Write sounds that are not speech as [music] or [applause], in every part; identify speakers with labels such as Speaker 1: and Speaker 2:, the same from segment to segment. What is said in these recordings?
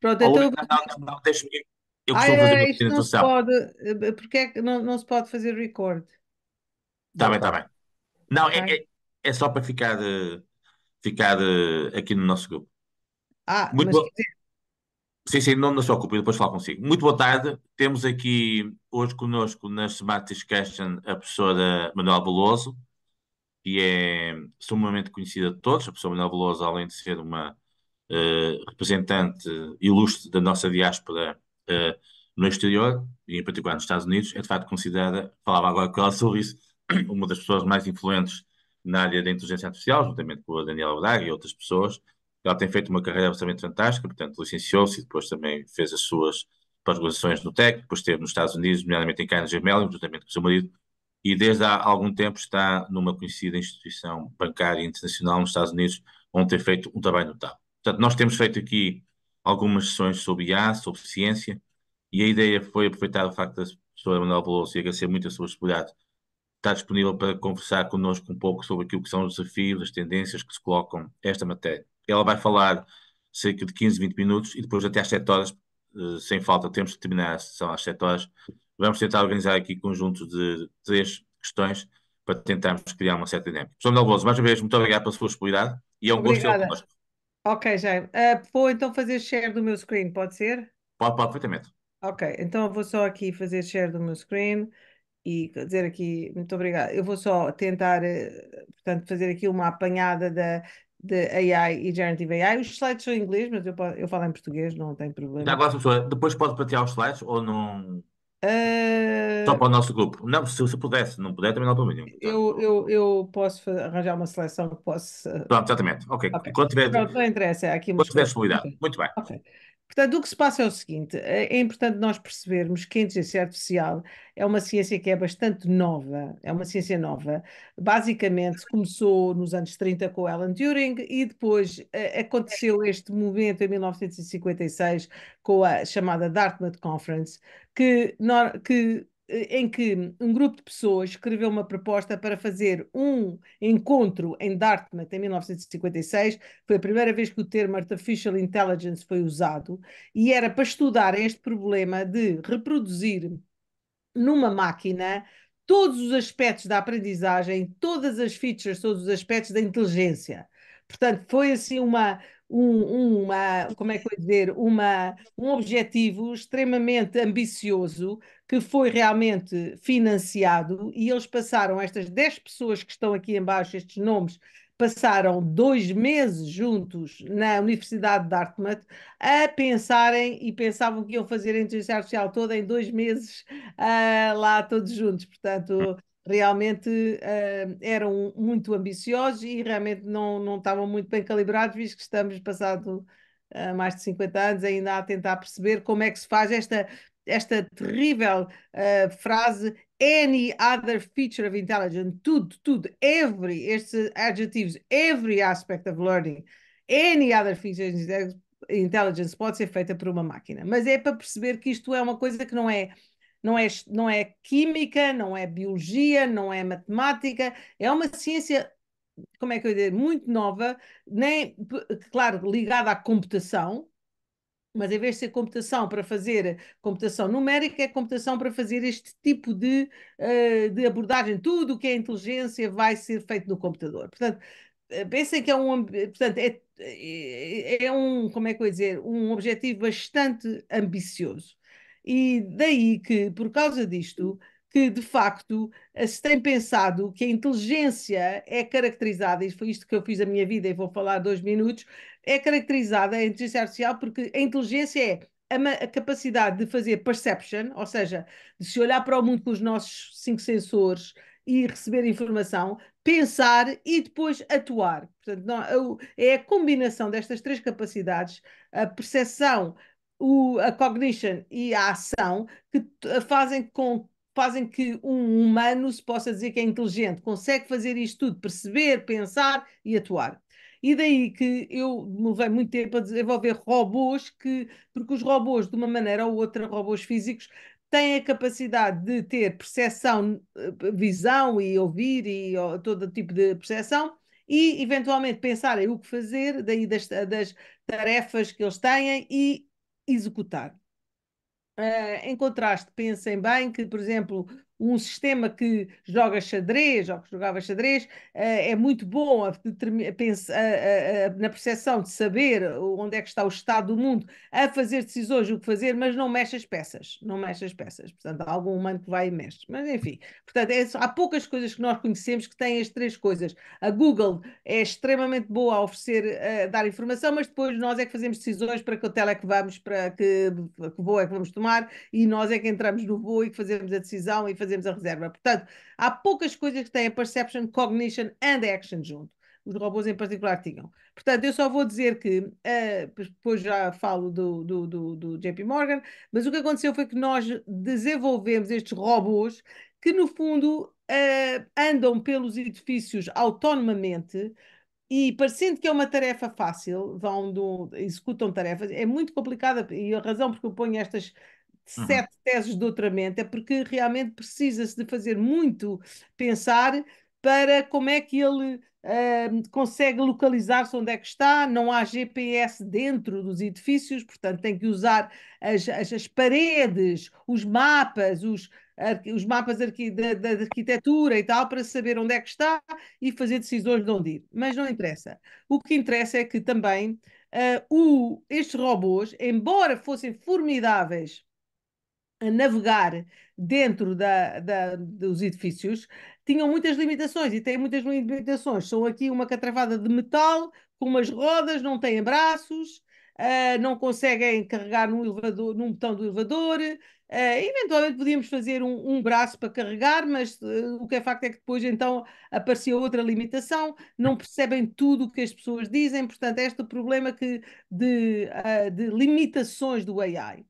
Speaker 1: Pronto, então...
Speaker 2: Não, não, não, deixa-me. Eu costumo ah, fazer é, isto não pode.
Speaker 1: Eh, porque é que não, não se pode fazer record?
Speaker 2: Está bem, está bem. Não, okay. é, é, é, só para ficar, eh, ficar eh, aqui no nosso grupo. Ah, Muito mas boa... Sim, sim, não, não se ocupe, depois falo consigo. Muito boa tarde. Temos aqui hoje conosco na Smart Discussion a professora Manuel Veloso, que é sumamente conhecida de todos. A professora Manuel Veloso, além de ser uma eh, representante ilustre da nossa diáspora eh, no exterior, e em particular nos Estados Unidos, é de facto considerada, falava agora com ela sobre isso, [coughs] uma das pessoas mais influentes na área da inteligência artificial, juntamente com a Daniela Braga e outras pessoas. Ela tem feito uma carreira absolutamente fantástica, portanto, licenciou-se e depois também fez as suas pós-graduações no TEC, depois esteve nos Estados Unidos, nomeadamente em Carnegie Mellon, juntamente com o seu marido, e desde há algum tempo está numa conhecida instituição bancária internacional nos Estados Unidos, onde tem feito um trabalho notável. Portanto, nós temos feito aqui algumas sessões sobre IA, sobre ciência, e a ideia foi aproveitar o facto da professora Manuel Veloso e agradecer muito a sua disponibilidade, estar disponível para conversar connosco um pouco sobre aquilo que são os desafios, as tendências que se colocam esta matéria. Ela vai falar cerca de 15, 20 minutos e depois até às 7 horas, eh, sem falta, temos que terminar a sessão às 7 horas. Vamos tentar organizar aqui conjunto de três questões para tentarmos criar uma certa dinâmica. Professor Manuel Veloso, mais uma vez, muito obrigado pela sua disponibilidade e é um Obrigada. gosto
Speaker 1: Ok, já. Uh, ah, vou então fazer share do meu screen, pode ser?
Speaker 2: Pode, pode, perfeitamente.
Speaker 1: Ok, então eu vou só aqui fazer share do meu screen e dizer aqui, muito obrigada. Eu vou só tentar, ah, portanto, fazer aqui uma apanhada da, de AI e Generative AI. Os slides são em inglês, mas eu, eu falo em português, não tem problema. agora,
Speaker 2: pessoa, depois pode patear os slides ou não.
Speaker 1: Uh... Só para o nosso
Speaker 2: grupo. Não, se, se pudesse, não puder, também não estou mesmo.
Speaker 1: Eu, eu, eu posso arranjar uma seleção que possa. Pronto, exatamente.
Speaker 2: Ok. okay. Quando tiver. Pronto,
Speaker 1: não interessa, é aqui Quando tiver disponibilidade. Okay. Muito bem. Okay. Portanto, o que se passa é o seguinte: é, é importante nós percebermos que a inteligência artificial é uma ciência que é bastante nova, é uma ciência nova. Basicamente, começou nos anos 30 com Alan Turing e depois aconteceu este momento em 1956 com a chamada Dartmouth Conference, que, que eh, em que um grupo de pessoas escreveu uma proposta para fazer um encontro em Dartmouth em 1956. Foi a primeira vez que o termo artificial intelligence foi usado e era para estudar este problema de reproduzir numa máquina todos os aspectos da aprendizagem, todas as features, todos os aspectos da inteligência. Portanto, foi assim uma, um, uma, como é que eu dizer, uma, um objetivo extremamente ambicioso que foi realmente financiado e eles passaram, estas 10 pessoas que estão aqui embaixo, estes nomes, passaram dois meses juntos na Universidade de Dartmouth a pensarem e pensavam que iam fazer a inteligência artificial toda em dois meses uh, lá todos juntos. Portanto, realmente uh, eram muito ambiciosos e realmente não, não estavam muito bem calibrados, visto que estamos passado uh, mais de 50 anos ainda a tentar perceber como é que se faz esta, esta terrível uh, frase any other feature of intelligence, tudo, tudo, every, estes adjetivos, every aspect of learning, any other feature of intelligence pode ser feita por uma máquina. Mas é para perceber que isto é uma coisa que não é não é, não é química, não é biologia, não é matemática, é uma ciência como é que eu ia dizer, muito nova, nem, claro, ligada à computação, mas em vez de ser computação para fazer computação numérica, é computação para fazer este tipo de, eh, de abordagem. Tudo o que é inteligência vai ser feito no computador. Portanto, eh, pensem que é um, portanto, é é, é, é um, como é que eu ia dizer, um objetivo bastante ambicioso. E daí que, por causa disto, que de facto eh, se tem pensado que a inteligência é caracterizada, e foi isto que eu fiz a minha vida e vou falar dois minutos, é caracterizada a inteligência artificial porque a inteligência é a, a capacidade de fazer perception, ou seja, de se olhar para o mundo com os nossos cinco sensores e receber informação, pensar e depois atuar. Portanto, não, é a combinação destas três capacidades, a percepção, o, a cognition e a ação que fazem com fazem que um humano se possa dizer que é inteligente, consegue fazer isto tudo, perceber, pensar e atuar. E daí que eu me levei muito tempo a desenvolver robôs que, porque os robôs, de uma maneira ou outra, robôs físicos, têm a capacidade de ter percepção, eh, visão e ouvir e todo tipo de percepção e eventualmente pensarem o que fazer, daí das, das tarefas que eles têm e executar. Uh, em contraste, pensem bem que, por exemplo, um sistema que joga xadrez ou que jogava xadrez, eh, é muito bom a, a, a, na percepção de saber onde é que está o estado do mundo, a fazer decisões, o que fazer, mas não mexe as peças, não mexe as peças. Portanto, há algum humano que vai e mexe. Mas enfim, portanto, é, há poucas coisas que nós conhecemos que têm as três coisas. A Google é extremamente boa a oferecer, a eh, dar informação, mas depois nós é que fazemos decisões para que hotel é que vamos, para que, que voo é que vamos tomar, e nós é que entramos no voo e que fazemos a decisão e fazemos fazemos a reserva. Portanto, há poucas coisas que têm perception, cognition and action junto. Os robôs em particular tinham. Portanto, eu só vou dizer que, uh, depois já falo do, do, do, do JP Morgan, mas o que aconteceu foi que nós desenvolvemos estes robôs que, no fundo, uh, andam pelos edifícios autonomamente, e parecendo que é uma tarefa fácil, vão do, executam tarefas, é muito complicada, e a razão porque eu ponho estas Uhum. sete uhum. teses de doutoramento, é porque realmente precisa-se de fazer muito pensar para como é que ele uh, consegue localizar-se onde é que está, não há GPS dentro dos edifícios, portanto tem que usar as, as, as paredes, os mapas, os, os mapas da, da, arquitetura e tal, para saber onde é que está e fazer decisões de onde ir. Mas não interessa. O que interessa é que também uh, o, estes robôs, embora fossem formidáveis a navegar dentro da, da, dos edifícios tinham muitas limitações e têm muitas limitações. São aqui uma catravada de metal com umas rodas, não têm braços, uh, não conseguem carregar num, elevador, num botão do elevador, Uh, eventualmente podíamos fazer um, um braço para carregar, mas uh, o que é facto é que depois então apareceu outra limitação, não percebem tudo o que as pessoas dizem, portanto, é este é problema que, de, uh, de limitações do AI.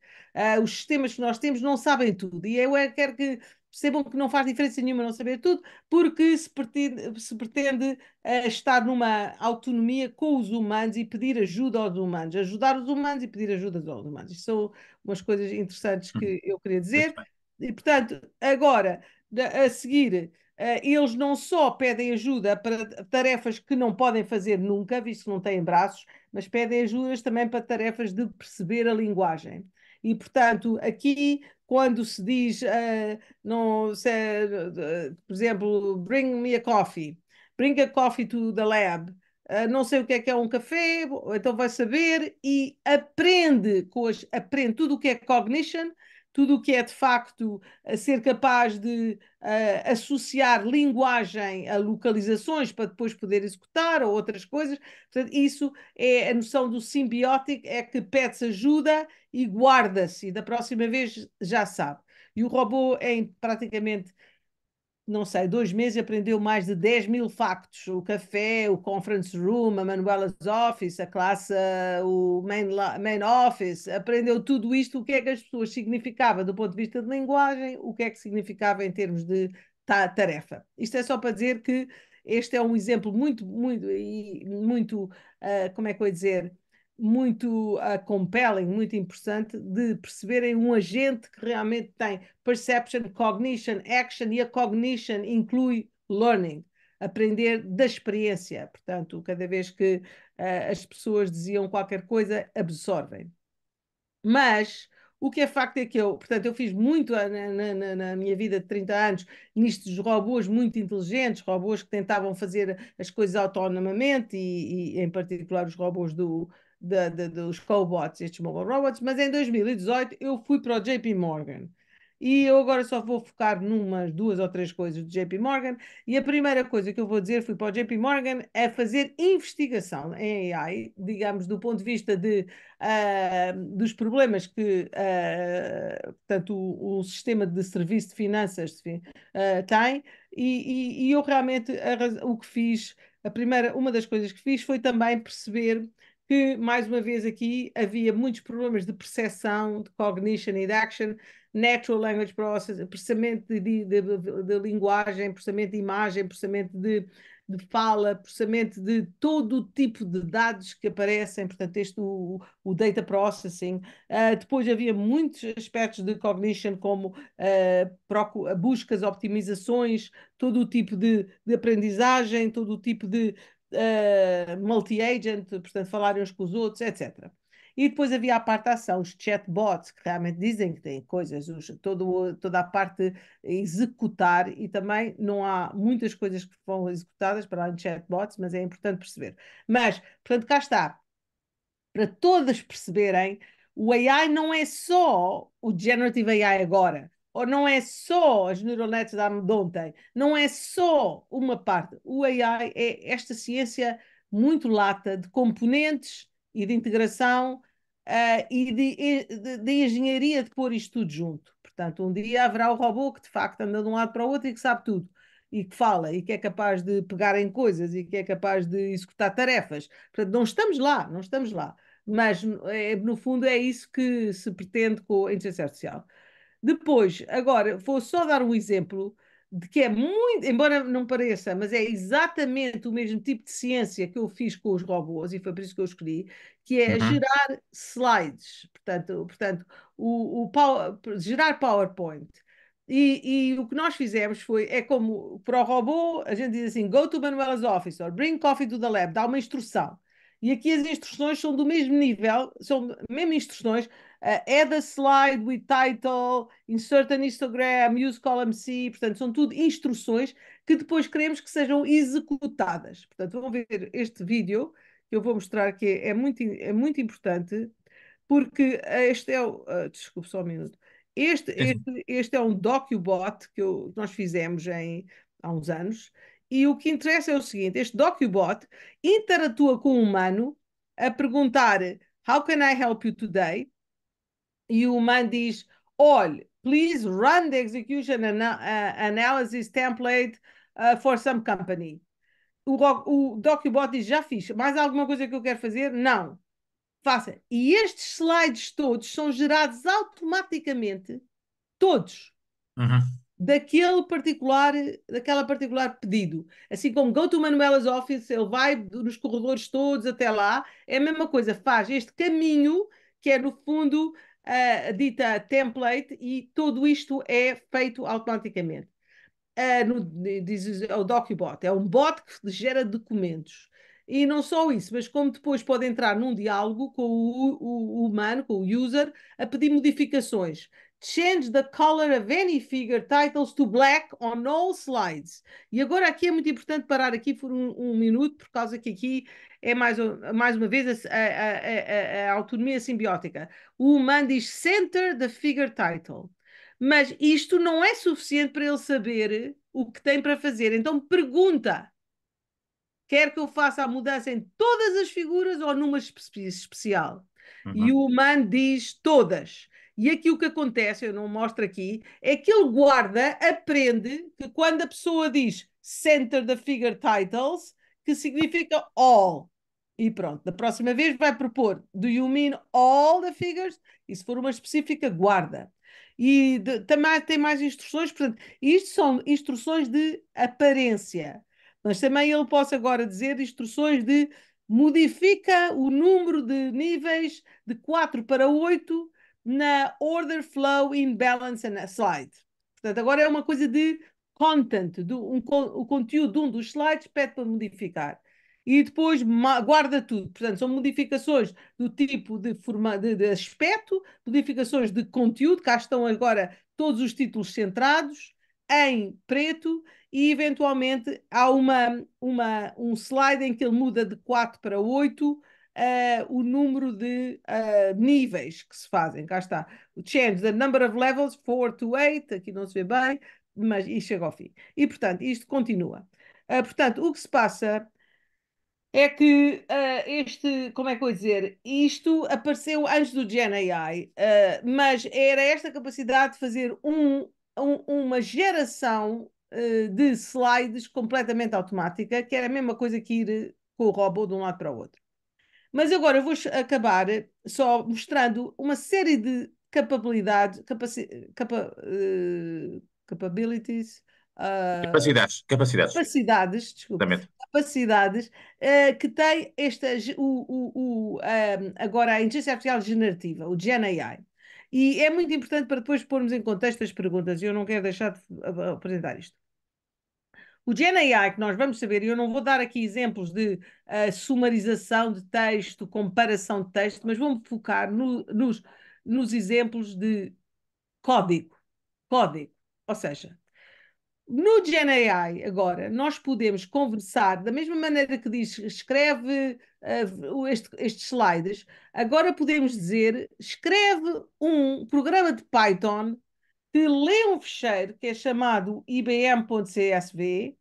Speaker 1: os sistemas que nós temos não sabem tudo, e eu é, quero que percebam que não faz diferença nenhuma não saber tudo, porque se pretende, se pretende uh, estar numa autonomia com os humanos e pedir ajuda aos humanos, ajudar os humanos e pedir ajuda aos humanos. Isto são umas coisas interessantes que uhum. eu queria dizer. E, portanto, agora, a seguir, uh, eles não só pedem ajuda para tarefas que não podem fazer nunca, visto que não têm braços, mas pedem ajudas também para tarefas de perceber a linguagem. E, portanto, aqui quando se diz, uh, não, se uh, por exemplo, bring me a coffee, bring a coffee to the lab, uh, não sei o que é que é um café, então vai saber e aprende, com as, aprende tudo o que é cognition, tudo o que é de facto ser capaz de uh, associar linguagem a localizações para depois poder executar ou outras coisas. Portanto, isso é a noção do simbiótico, é que pede-se ajuda e guarda-se, e da próxima vez já sabe. E o robô é praticamente não sei, dois meses aprendeu mais de 10 mil factos. O café, o conference room, a Manuela's office, a classe, o main, main office. Aprendeu tudo isto, o que é que as pessoas significava do ponto de vista de linguagem, o que é que significava em termos de ta tarefa. Isto é só para dizer que este é um exemplo muito, muito, muito uh, como é que eu ia dizer, muito uh, compelling, muito importante de perceberem um agente que realmente tem perception, cognition, action e a cognition inclui learning, aprender da experiência. Portanto, cada vez que uh, as pessoas diziam qualquer coisa, absorvem. Mas o que é facto é que eu, portanto, eu fiz muito ah, na, na, na, minha vida de 30 anos nisto dos robôs muito inteligentes, robôs que tentavam fazer as coisas autonomamente e, e em particular os robôs do, da, da, dos cobots, estes mobile robots, mas em 2018 eu fui para o JP Morgan. E eu agora só vou focar numas duas ou três coisas do JP Morgan. E a primeira coisa que eu vou dizer, fui para o JP Morgan, é fazer investigação em AI, digamos, do ponto de vista de, uh, dos problemas que uh, portanto, o, o, sistema de serviço de finanças uh, tem. E, e, e, eu realmente, a, o que fiz, a primeira, uma das coisas que fiz foi também perceber que, mais uma vez aqui, havia muitos problemas de percepção, de cognition and action, natural language processing, processamento de, de, de, de, linguagem, processamento de imagem, processamento de, fala, processamento de todo o tipo de dados que aparecem, portanto, este, o, o data processing. Uh, depois havia muitos aspectos de cognition, como uh, buscas, optimizações, todo o tipo de, aprendizagem, todo o tipo de eh, multi-agent, portanto, falarem uns com os outros, etc. E depois havia a parte da ação, os chatbots, que realmente dizem que têm coisas, os, todo, toda a parte executar, e também não há muitas coisas que vão executadas para além de chatbots, mas é importante perceber. Mas, portanto, cá está. Para todas perceberem, o AI não é só o Generative AI agora. Ou não é só as neural da de ontem, não é só uma parte. O AI é esta ciência muito lata de componentes e de integração uh, e de, de, de, engenharia de pôr isto tudo junto. Portanto, um dia haverá o robô que de facto anda de um lado para o outro e que sabe tudo. E que fala, e que é capaz de pegar em coisas, e que é capaz de executar tarefas. Portanto, não estamos lá, não estamos lá. Mas, é, no fundo, é isso que se pretende com a inteligência artificial depois, agora, vou só dar um exemplo de que é muito, embora não pareça, mas é exatamente o mesmo tipo de ciência que eu fiz com os robôs, e foi por isso que eu escolhi, que é uhum. gerar slides, portanto, portanto o, o power, gerar PowerPoint. E, e, o que nós fizemos foi, é como para o robô, a gente diz assim, go to Manuela's office, or bring coffee to the lab, dá uma instrução. E aqui as instruções são do mesmo nível, são mesmo instruções, Uh, add a slide with title, insert an histogram, use column C, portanto, são tudo instruções que depois queremos que sejam executadas. Portanto, vão ver este vídeo que eu vou mostrar que é, é muito, é muito importante, porque este é o. Uh, desculpe só um minuto. Este, este, este é um DocuBot que, eu, que nós fizemos em, há uns anos, e o que interessa é o seguinte: este DocuBot interatua com o humano a perguntar How can I help you today? e o man diz: olha, please run the execution uh, analysis template uh, for some company. O, o DocuBot diz: já fiz. Mais alguma coisa que eu quero fazer? Não. Faça. E estes slides todos são gerados automaticamente, todos, uhum. daquele particular, daquela particular pedido. Assim como go to Manuela's office, ele vai nos corredores todos até lá. É a mesma coisa, faz este caminho que é no fundo a dita template e tudo isto é feito automaticamente. Uh, no, diz o DocuBot, é um bot que gera documentos. E não só isso, mas como depois pode entrar num diálogo com o, o, o humano, com o user, a pedir modificações. Change the color of any figure titles to black on all slides. E agora aqui é muito importante parar aqui por um, um minuto, por causa que aqui é mais, mais uma vez a, a, a, a autonomia simbiótica. O humano diz center the figure title. Mas isto não é suficiente para ele saber o que tem para fazer. Então pergunta: quer que eu faça a mudança em todas as figuras ou numa espécie especial? Uhum. E o humano diz todas. E aqui o que acontece, eu não mostro aqui, é que ele guarda, aprende que quando a pessoa diz center the figure titles, que significa all. E pronto, da próxima vez vai propor: Do you mean all the figures? E se for uma específica, guarda. E de, também tem mais instruções, portanto, isto são instruções de aparência. Mas também ele posso agora dizer instruções de modifica o número de níveis de 4 para 8 na order, flow, imbalance and slide. Portanto, agora é uma coisa de content, do, um, o conteúdo de um dos slides pede para modificar e depois guarda tudo. Portanto, são modificações do tipo de, forma, de, de aspecto, modificações de conteúdo, cá estão agora todos os títulos centrados em preto e eventualmente há uma, uma, um slide em que ele muda de 4 para 8 Uh, eh, o número de uh, níveis que se fazem. Cá está. O change the number of levels, 4 to 8, aqui não se vê bem, mas e chega ao fim. E, portanto, isto continua. Uh, portanto, o que se passa é que uh, este, como é que eu vou dizer, isto apareceu antes do GenAI, AI, uh, eh, mas era esta capacidade de fazer um, um uma geração uh, de slides completamente automática, que era a mesma coisa que ir com o robô de um lado para o outro. Mas agora eu vou acabar só mostrando uma série de capacidades, capaci capa, capabilities, Uh, capacidades, capacidades. Capacidades, desculpa. Capacidades uh, que tem esta, o, o, o um, eh, agora a inteligência artificial generativa, o GenAI. E é muito importante para depois pormos em contexto as perguntas, e eu não quero deixar de eh, apresentar isto. O GenAI que nós vamos saber, e eu não vou dar aqui exemplos de uh, sumarização de texto, comparação de texto, mas vamos focar no, nos, nos exemplos de código. Código. Ou seja, no GenAI, agora, nós podemos conversar da mesma maneira que diz escreve uh, este, estes slides, agora podemos dizer escreve um programa de Python que lê um fecheiro que é chamado ibm.csv,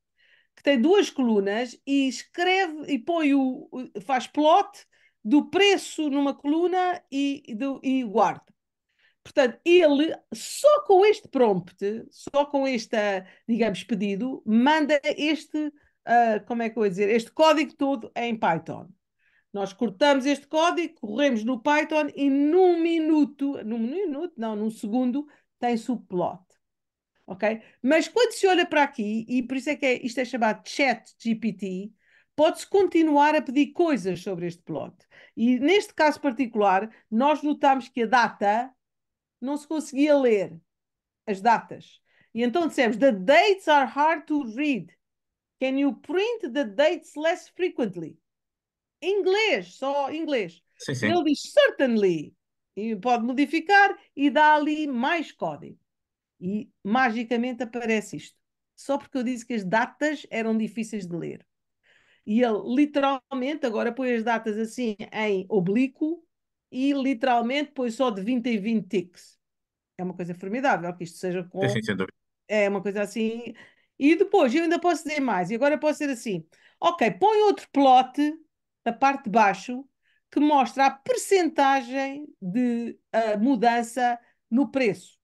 Speaker 1: que tem duas colunas e escreve e põe o, faz plot do preço numa coluna e, e, do, e guarda. Portanto, ele, só com este prompt, só com este, ah, digamos, pedido, manda este, uh, como é que eu vou dizer, este código todo em Python. Nós cortamos este código, corremos no Python e num minuto, num minuto, não, num segundo, tem-se o plot. Ok? Mas quando se olha para aqui, e por isso é que é, isto é chamado chat GPT, pode-se continuar a pedir coisas sobre este plot. E neste caso particular, nós notamos que a data não se conseguia ler as datas. E então dissemos: The dates are hard to read. Can you print the dates less frequently? Inglês, só inglês. Sim, sim. Ele diz certainly. E pode modificar e dá ali mais código. E magicamente aparece isto. Só porque eu disse que as datas eram difíceis de ler. E ele literalmente agora põe as datas assim em oblíquo e literalmente põe só de 20 em 20 ticks. É uma coisa formidável que isto seja com. É, sim, é uma coisa assim. E depois eu ainda posso dizer mais, e agora posso dizer assim: ok, põe outro plot, a parte de baixo, que mostra a percentagem de uh, mudança no preço.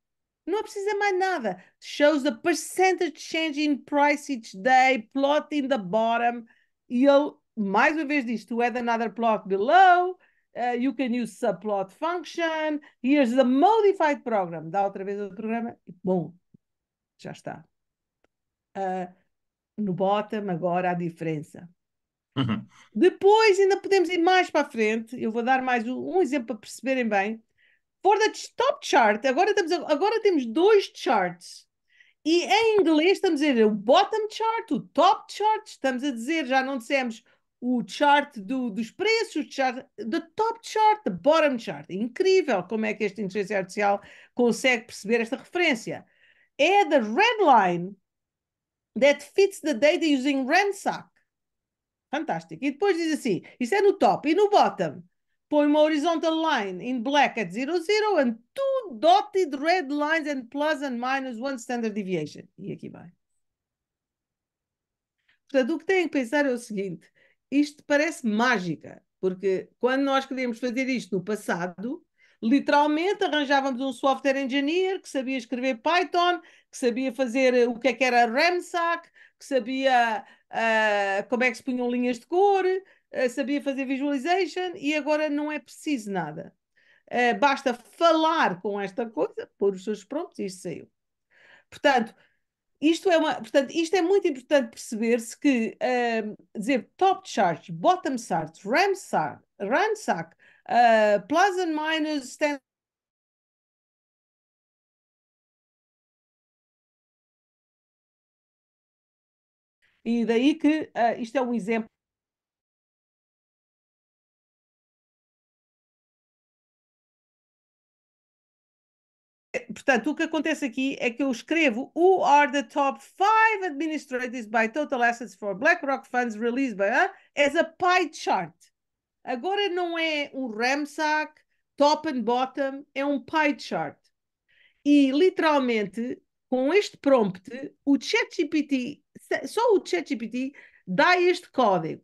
Speaker 1: Não é precisa mais nada. Shows the percentage change in price each day, plot in the bottom. E ele, mais uma vez, diz: to add another plot below, Uh, you can use subplot function. Here's the modified program. Dá outra vez o programa. Bom, já está. Uh, no bottom, agora a diferença. Uhum. Depois ainda podemos ir mais para a frente. Eu vou dar mais um, um exemplo para perceberem bem. For the top chart, agora, estamos, agora temos dois charts. E em inglês estamos a dizer o bottom chart, o top chart. Estamos a dizer, já não dissemos o chart do, dos preços, chart, top chart, the bottom chart. É incrível como é que esta inteligência artificial consegue perceber esta referência. É the red line that fits the data using ransac Fantástico. E depois diz assim: isso é no top e no bottom. Põe uma horizontal line in black at 00 0 and two dotted red lines and plus and minus one standard deviation. E aqui vai. Portanto, o que têm que pensar é o seguinte: isto parece mágica, porque quando nós queríamos fazer isto no passado, literalmente arranjávamos um software engineer que sabia escrever Python, que sabia fazer eh, o que, é que era RAMSAC, que sabia uh, como é que se punham linhas de cor, uh, sabia fazer visualization e agora não é preciso nada. Uh, basta falar com esta coisa, pôr os seus prompts e isso saiu. Portanto, isto é, uma, portanto, isto é muito importante perceber-se que uh, dizer top charge bottom chart, Ramsack, Ramsack uh, ah, plus and minus standard
Speaker 3: E daí que uh, isto é um exemplo
Speaker 1: portanto, o que acontece aqui é que eu escrevo Who are the top five administrators by total assets for BlackRock funds released by uh, as a pie chart. Agora não é um Ramsack, top and bottom, é um pie chart. E literalmente, com este prompt, o ChatGPT, só o ChatGPT dá este código.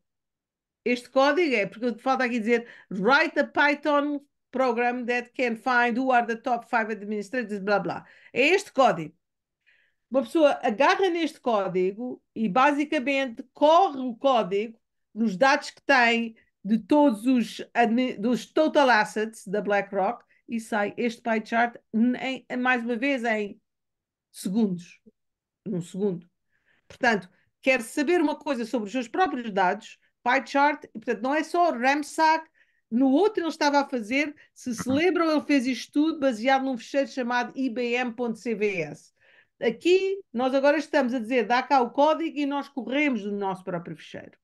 Speaker 1: Este código é, porque eu falta aqui dizer, write a Python program that can find who are the top five administrators, blá blá. É este código. Uma pessoa agarra neste código e basicamente corre o código nos dados que tem de todos os dos total assets da BlackRock e sai este pie chart em, mais uma vez em segundos. Num segundo. Portanto, quer saber uma coisa sobre os seus próprios dados, pie chart, portanto, não é só Ramsack no outro ele estava a fazer, se se lembram, [clears throat] ele fez isto tudo baseado num fecheiro chamado ibm.cvs. Aqui nós agora estamos a dizer, dá cá o código e nós corremos do nosso próprio fecheiro.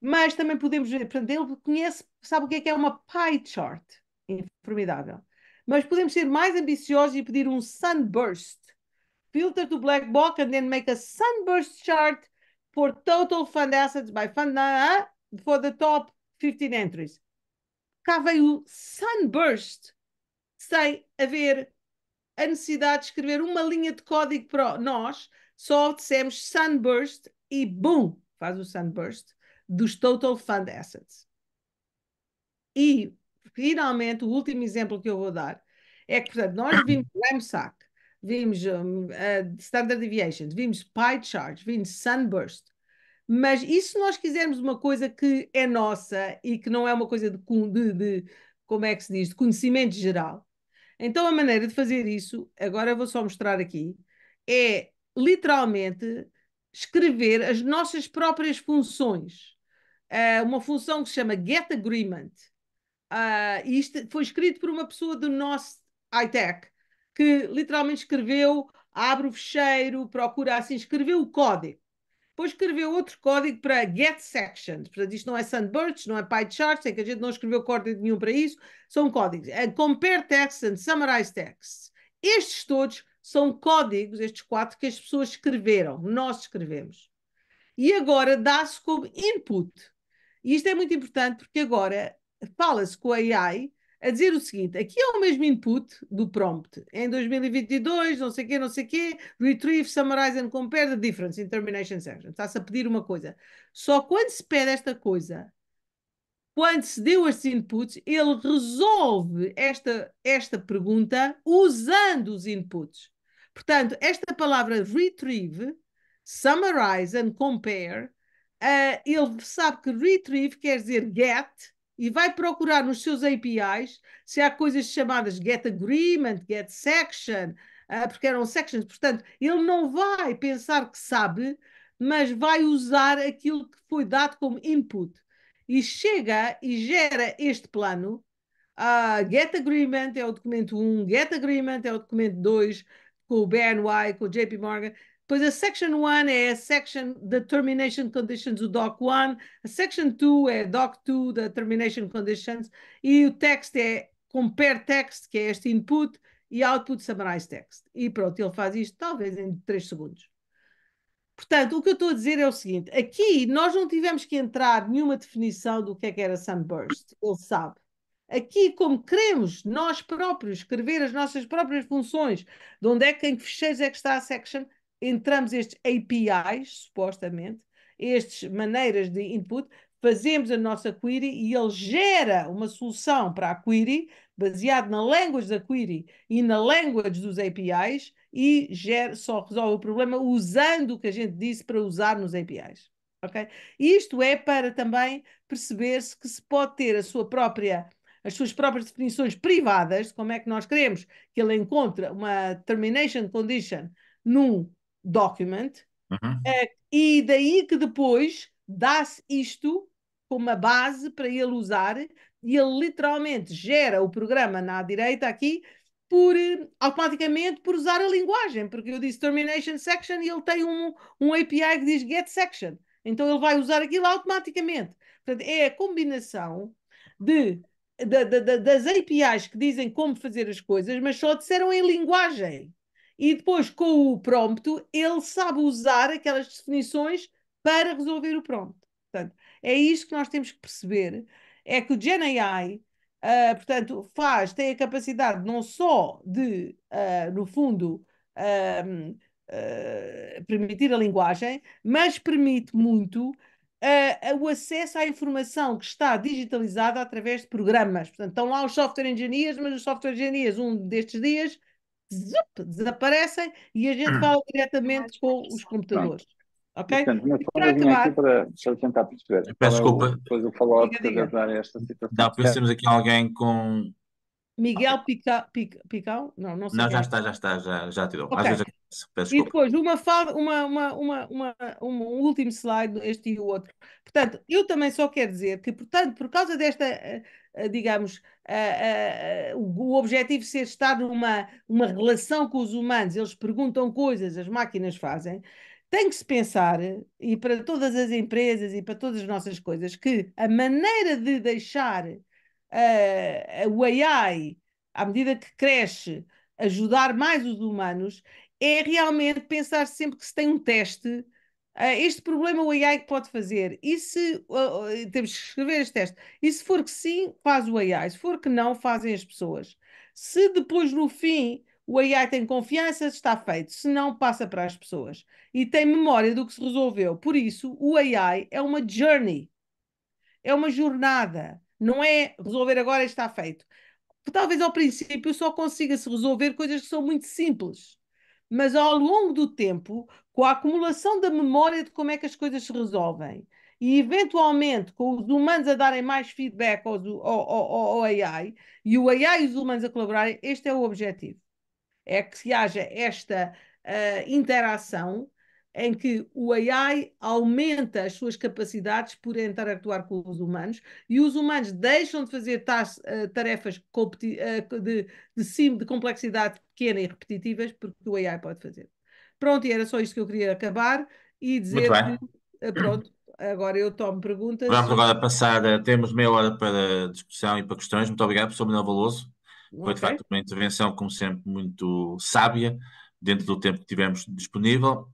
Speaker 1: Mas também podemos ver, portanto, ele conhece, sabe o que é que é uma pie chart? Formidável. Mas podemos ser mais ambiciosos e pedir um sunburst. Filter to black box and then make a sunburst chart for total fund assets by fund ah, for the top 15 entries cá veio o Sunburst, sem haver a necessidade de escrever uma linha de código para nós, só dissemos Sunburst e boom, faz o Sunburst dos Total Fund Assets. E, finalmente, o último exemplo que eu vou dar é que, portanto, nós vimos Lamsac, vimos uh, Standard Deviation, vimos Pie Chart, vimos Sunburst, mas e se nós quisermos uma coisa que é nossa e que não é uma coisa de, de, de como é que se diz, de conhecimento geral? Então a maneira de fazer isso, agora vou só mostrar aqui, é literalmente escrever as nossas próprias funções. Uh, uma função que se chama Get Agreement. Uh, e isto foi escrito por uma pessoa do nosso iTech, que literalmente escreveu, abre o fecheiro, procura assim, escreveu o código. Depois escreveu outro código para get sections. Portanto, isto não é Sunburst não é PyCharts, é que a gente não escreveu código nenhum para isso. São códigos. É compare texts and summarize texts. Estes todos são códigos, estes quatro, que as pessoas escreveram, nós escrevemos. E agora dá-se como input. E isto é muito importante porque agora fala-se com a AI a dizer o seguinte: aqui é o mesmo input do prompt em 2022, não sei quê, não sei quê, retrieve, summarize and compare the difference in termination section. Está-se a pedir uma coisa. Só quando se pede esta coisa, quando se deu estes inputs, ele resolve esta, esta pergunta usando os inputs. Portanto, esta palavra retrieve, summarize and compare, uh, ele sabe que retrieve quer dizer get e vai procurar nos seus APIs se há coisas chamadas get agreement, get section, uh, porque eram sections, portanto, ele não vai pensar que sabe, mas vai usar aquilo que foi dado como input. E chega e gera este plano. Uh, get agreement é o documento 1, get agreement é o documento 2, com o BNY, com o JP Morgan, Pois a Section 1 é a Section the Termination Conditions do DOC 1, a Section 2 é DOC 2 the Termination Conditions e o text é compare text, que é este input, e output summarize text. E pronto, ele faz isto talvez em 3 segundos. Portanto, o que eu estou a dizer é o seguinte: aqui nós não tivemos que entrar nenhuma definição do que é que era Sunburst, ele sabe. Aqui, como queremos nós próprios escrever as nossas próprias funções, de onde é que em que fecheiros é que está a section, entramos estes APIs, supostamente, estas maneiras de input, fazemos a nossa query e ele gera uma solução para a query, baseado na language da query e na language dos APIs, e gera, só resolve o problema usando o que a gente disse para usar nos APIs. Okay? Isto é para também perceber-se que se pode ter a sua própria as suas próprias definições privadas, como é que nós queremos que ele encontre uma termination condition num document, uhum. Eh, e daí que depois dá-se isto como a base para ele usar e ele literalmente gera o programa na direita aqui por eh, automaticamente por usar a linguagem, porque eu disse termination section e ele tem um, um API que diz get section. Então ele vai usar aquilo automaticamente. Portanto, é a combinação de, de, de, de, das APIs que dizem como fazer as coisas, mas só disseram em linguagem e depois com o prompt ele sabe usar aquelas definições para resolver o prompt. Portanto, é isso que nós temos que perceber, é que o GenAI, uh, ah, portanto, faz, tem a capacidade não só de, uh, no fundo, uh, permitir a linguagem, mas permite muito o acesso à informação que está digitalizada através de programas. Portanto, estão lá os software engineers, mas os software engineers, um destes dias, zup, desaparecem e a gente fala hum. diretamente com os computadores. Ok? Portanto, mas para acabar, aqui
Speaker 3: para, para tentar perceber. peço é desculpa. Depois o follow-up para ajudar esta situação. Não,
Speaker 2: aqui alguém com.
Speaker 1: Miguel Pica, Pica, Picão? Não, não sei. Não, já está,
Speaker 2: já está, já, já te dou. Okay. Às vezes peço E
Speaker 1: depois, uma, uma, uma, uma, um último slide, este e o outro. Portanto, eu também só quero dizer que, portanto, por causa desta, eh, eh, digamos, Uh, uh, o objetivo ser estar numa uma relação com os humanos, eles perguntam coisas, as máquinas fazem. Tem que se pensar, e para todas as empresas e para todas as nossas coisas, que a maneira de deixar uh, o AI, à medida que cresce, ajudar mais os humanos, é realmente pensar sempre que se tem um teste ah, este problema o AI que pode fazer? E se uh, temos que escrever este teste? E se for que sim, faz o AI. Se for que não, fazem as pessoas. Se depois, no fim, o AI tem confiança, está feito. Se não, passa para as pessoas. E tem memória do que se resolveu. Por isso, o AI é uma journey. É uma jornada. Não é resolver agora e está feito. Talvez ao princípio só consiga-se resolver coisas que são muito simples mas ao longo do tempo, com a acumulação da memória de como é que as coisas se resolvem, e eventualmente com os humanos a darem mais feedback aos, ao, ao, ao AI, e o AI e os humanos a colaborarem, este é o objetivo. É que se haja esta uh, interação em que o AI aumenta as suas capacidades por interactuar com os humanos e os humanos deixam de fazer eh, tarefas eh, de, de, sim, de complexidade pequena e repetitivas porque o AI pode fazer. Pronto, e era só isto que eu queria acabar e dizer que, eh, pronto, agora eu tomo perguntas. Vamos agora
Speaker 2: passar, temos meia hora para discussão e para questões. Muito obrigado, professor Manuel Valoso. Foi, okay. de facto, uma intervenção, como sempre, muito sábia, dentro do tempo que tivemos disponível.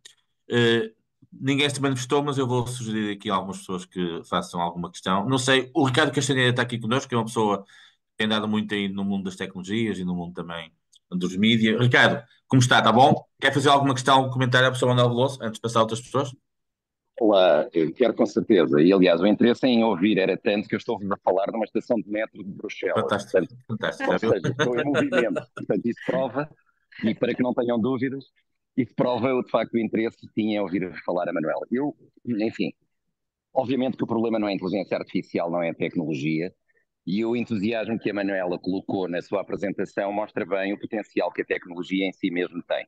Speaker 2: Eh, ninguém se manifestou, mas eu vou sugerir aqui algumas pessoas que façam alguma questão. Não sei, o Ricardo Castanheira está aqui connosco, que é uma pessoa que tem andado muito aí no mundo das tecnologias e no mundo também dos mídias. Ricardo, como está? Está bom? Quer fazer alguma questão, comentário à pessoa Manuel Veloso, antes de passar a outras pessoas?
Speaker 3: Olá, eu quero com certeza. E aliás, o interesse em ouvir era tanto que eu estou a falar numa estação de metro de Bruxelas. Fantástico, portanto, fantástico. Ou seja, estou em movimento. Portanto, isso prova, e para que não tenham dúvidas, isso prova de facto o interesse que tinha em ouvir falar a Manuela. Eu, enfim, obviamente que o problema não é a inteligência artificial, não é a tecnologia, e o entusiasmo que a Manuela colocou na sua apresentação mostra bem o potencial que a tecnologia em si mesmo tem.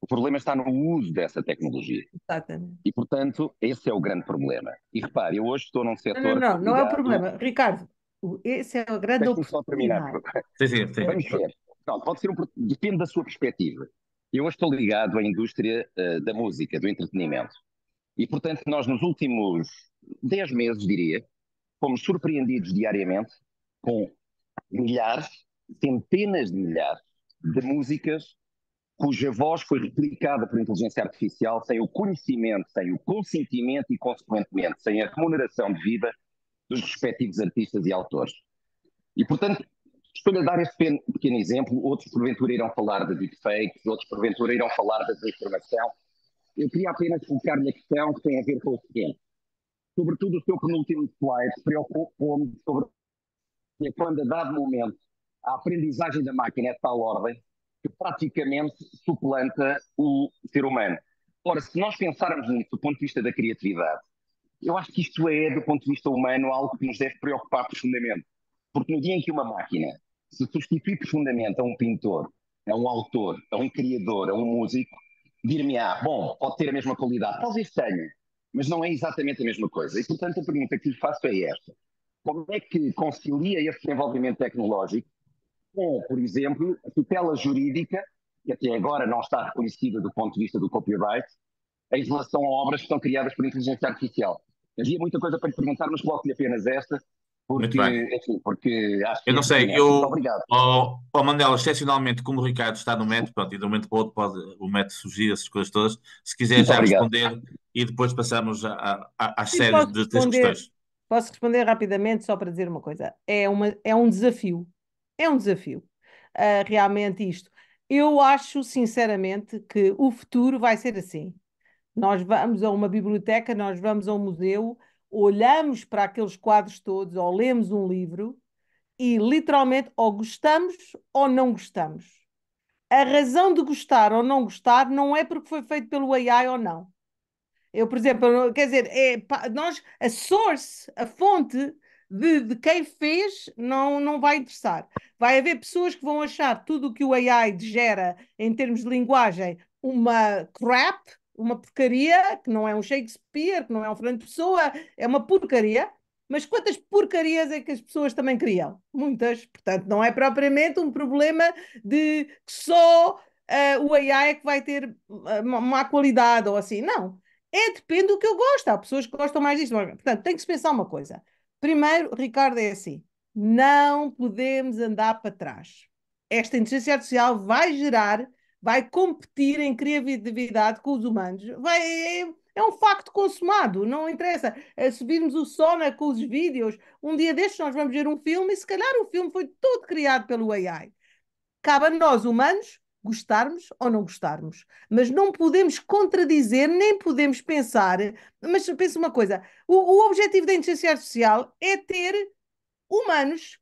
Speaker 3: O problema está no uso dessa tecnologia. Exatamente. E, portanto, esse é o grande problema. E repare, eu hoje estou num setor. Não, não, não, não é o problema.
Speaker 1: Ricardo, esse é o grande. problema. só terminar.
Speaker 3: Sim, sim, sim. Vamos ver. Não, pode ser um... Depende da sua perspectiva. Eu hoje estou ligado à indústria uh, da música, do entretenimento. E, portanto, nós nos últimos 10 meses, diria, fomos surpreendidos diariamente com milhares, centenas de milhares de músicas cuja voz foi replicada por inteligência artificial sem o conhecimento, sem o consentimento e, consequentemente, sem a remuneração de vida dos respectivos artistas e autores. E, portanto, Estou-lhe a dar esse pequeno, exemplo, outros porventura irão falar de deepfakes, outros porventura irão falar da desinformação. Eu queria apenas colocar-lhe a questão que tem a ver com o seguinte. Sobretudo o seu penúltimo slide preocupou-me sobre é quando a dado momento a aprendizagem da máquina é de tal ordem que praticamente suplanta o ser humano. Ora, se nós pensarmos nisso do ponto de vista da criatividade, eu acho que isto é, do ponto de vista humano, algo que nos deve preocupar profundamente. Porque no dia em que uma máquina se substituir profundamente a um pintor, a um autor, a um criador, a um músico, dir-me, á ah, bom, pode ter a mesma qualidade, talvez tenha, mas não é exatamente a mesma coisa. E, portanto, a pergunta que lhe faço é esta. Como é que concilia esse desenvolvimento tecnológico com, por exemplo, a tutela jurídica, que até agora não está reconhecida do ponto de vista do copyright, em relação a obras que são criadas por inteligência artificial? Havia muita coisa para lhe perguntar, mas coloco-lhe apenas esta, porque, enfim, porque acho Eu não sei, eu. obrigado.
Speaker 2: Ao, Mandela, excepcionalmente, como o Ricardo está no método, pronto, e de um momento para o outro pode o método surgir, essas coisas todas. Se quiser muito já obrigado. responder e depois passamos às séries de questões.
Speaker 1: Posso responder rapidamente, só para dizer uma coisa. É, uma, é um desafio. É um desafio. Uh, realmente isto. Eu acho, sinceramente, que o futuro vai ser assim. Nós vamos a uma biblioteca, nós vamos a um museu olhamos para aqueles quadros todos ou lemos um livro e literalmente ou gostamos ou não gostamos. A razão de gostar ou não gostar não é porque foi feito pelo AI ou não. Eu, por exemplo, quer dizer, é, nós, a source, a fonte de, de, quem fez não, não vai interessar. Vai haver pessoas que vão achar tudo o que o AI gera em termos de linguagem uma crap uma porcaria, que não é um Shakespeare, que não é um Fernando Pessoa, é uma porcaria. Mas quantas porcarias é que as pessoas também criam? Muitas. Portanto, não é propriamente um problema de que só uh, o AI é que vai ter eh, má qualidade ou assim. Não. É depende do que eu gosto. Há pessoas que gostam mais disto. Portanto, tem que se pensar uma coisa. Primeiro, Ricardo, é assim. Não podemos andar para trás. Esta inteligência artificial vai gerar vai competir em criatividade com os humanos. Vai, é, é um facto consumado, não interessa. É, se virmos o Sona com os vídeos, um dia destes nós vamos ver um filme e se calhar o filme foi todo criado pelo AI. Cabe a nós, humanos, gostarmos ou não gostarmos. Mas não podemos contradizer, nem podemos pensar. Mas pensa uma coisa: o, o objetivo da inteligência artificial é ter humanos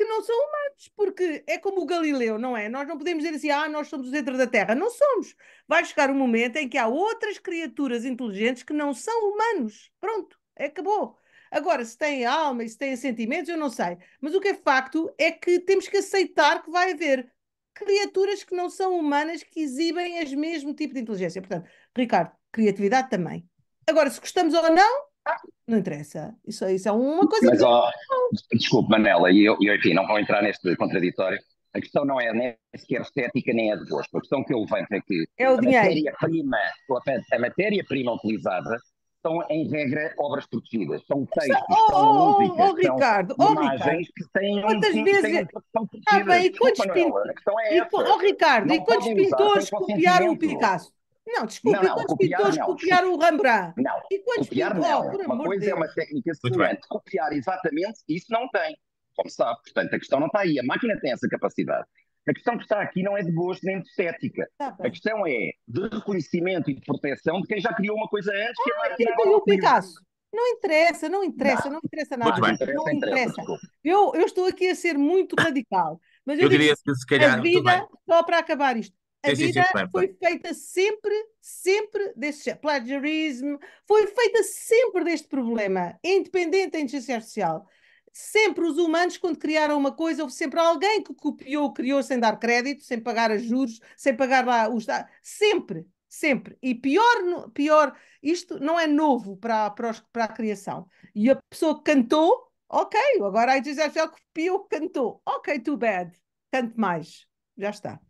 Speaker 1: que não são humanos, porque é como o Galileu, não é? Nós não podemos dizer assim, ah, nós somos o centro da Terra. Não somos. Vai chegar um momento em que há outras criaturas inteligentes que não são humanos. Pronto, é, acabou. Agora, se têm alma e se têm sentimentos, eu não sei. Mas o que é facto é que temos que aceitar que vai haver criaturas que não são humanas que exibem o mesmo tipo de inteligência. Portanto, Ricardo, criatividade também. Agora, se gostamos ou não, não interessa. Isso, é, isso é uma coisa. Mas, que... ó,
Speaker 3: é desculpe, Manela, e eu, eu, enfim, não vou entrar neste contraditório. A questão não é nem sequer estética, nem é de gosto. A questão que eu levanto é que é a matéria-prima, a matéria-prima utilizada são, em regra, obras protegidas. São textos, oh, são oh, músicas, oh, Ricardo, são oh, Ricardo. que têm... Quantas que vezes...
Speaker 1: Ah, bem, e quantos pintores... É oh, Ricardo, não e quantos pintores copiaram o Picasso? Não, desculpa, não, não, quando então, copiar, pintores não, o Rembrandt? Não, e quando copiar pintores, não. Oh, é uma coisa Deus. é uma
Speaker 3: técnica semelhante, copiar exatamente, isso não tem, como sabe. Portanto, a questão não está aí, a máquina tem essa capacidade. A questão que está aqui não é de gosto nem de estética. Tá a questão é de reconhecimento e de proteção de quem já criou uma coisa antes. Ah, que então criou o
Speaker 1: Picasso. Não interessa, não interessa, não, não interessa nada. não interessa. interessa. Eu, eu estou aqui a ser muito radical. Mas eu, eu diria que se calhar. A vida, só para acabar isto, a sim, é vida sim, claro, foi feita sempre, sempre deste plagiarismo, foi feita sempre deste problema, independente da inteligência artificial. Sempre os humanos, quando criaram uma coisa, houve sempre alguém que copiou, criou sem dar crédito, sem pagar as juros, sem pagar lá os. Sempre, sempre. E pior, pior isto não é novo para, para, os, para a criação. E a pessoa que cantou, ok, agora a inteligência artificial copiou, cantou, ok, too bad, cante mais, já está.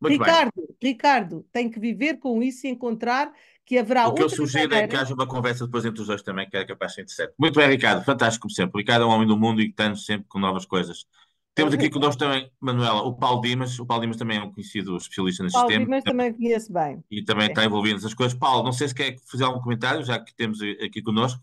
Speaker 1: Muito Ricardo, bem. Ricardo, tem que viver com isso e encontrar que haverá O que eu sugiro
Speaker 2: é que haja uma conversa depois entre os dois também, que é capaz de ser interessante. Muito bem, Ricardo, fantástico como sempre. Ricardo é um homem do mundo e que está sempre com novas coisas. Temos aqui connosco também, Manuela, o Paulo Dimas. O Paulo Dimas também é um conhecido especialista nesse tema. Paulo Dimas também
Speaker 1: conhece bem. E também é. está envolvido
Speaker 2: nessas coisas. Paulo, não sei se quer fazer algum comentário, já que temos eh, aqui connosco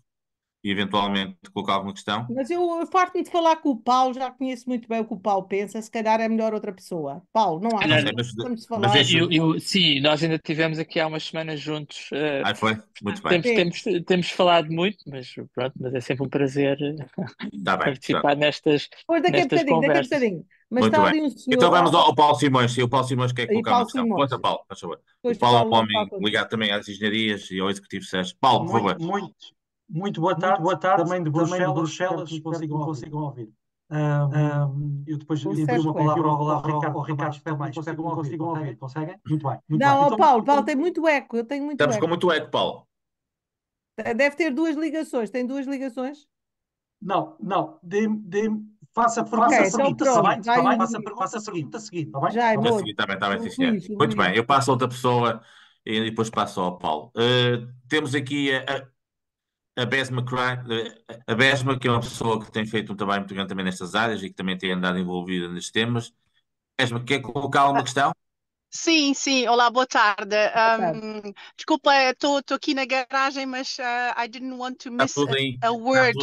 Speaker 2: e eventualmente colocar alguma questão.
Speaker 1: Mas eu farto-me de falar com o Paulo, já conheço muito bem o que o Paulo pensa, se calhar é melhor outra pessoa. Paulo, não há não, não, mas, vamos
Speaker 4: falar. Mas eu, eu, sim, nós ainda tivemos aqui há umas semanas juntos. Uh, ah, foi? Muito bem. Temos, temos, temos, falado muito, mas pronto, mas é sempre um prazer eh, tá bem, participar
Speaker 2: tá. nestas.
Speaker 4: Pois daqui a bocadinho, daqui a bocadinho.
Speaker 1: Mas muito está bem. Um senhor... Então vamos ao, ao
Speaker 2: Paulo Simões, o Paulo Simões quer colocar Paulo uma questão. Conta, Paulo, por favor. O Paulo é um homem ligado também às engenharias e ao executivo Sérgio. Paulo, por favor.
Speaker 5: muito. Muito boa tarde, muito boa tarde também de Bruxelas, também de Bruxelas espero que consigam, consigam ouvir. Um, eu depois envio uma palavra ao, ao, Ricardo, ao Ricardo espero que consigam
Speaker 1: Consigam ouvir. Conseguem? Muito bem. Muito não, bem. Então, Paulo, Paulo, então tem muito eco. Eu tenho muito Estamos eco. com
Speaker 2: muito eco, Paulo.
Speaker 1: Deve ter duas ligações. Tem duas ligações? Não, não. Dê,
Speaker 5: dê, faça então tá tá faça a seguinte, está bem? Está bem? Faça, faça a seguinte, a tá seguinte, está bem? Já é bom.
Speaker 1: Está
Speaker 2: bem, está bem, sim, senhor. Muito bem. Eu passo a outra pessoa eh, e depois passo ao Paulo. Eh, temos aqui a a Besma, a Besma, que é uma pessoa que tem feito um trabalho muito grande também nestas áreas e que também tem andado envolvida nestes temas, Besma, quer colocar uma questão?
Speaker 6: Sim, sim. Olá, boa tarde. Um, desculpa, estou eh, aqui na garagem, mas uh, I didn't want to tá miss a, a, tá word.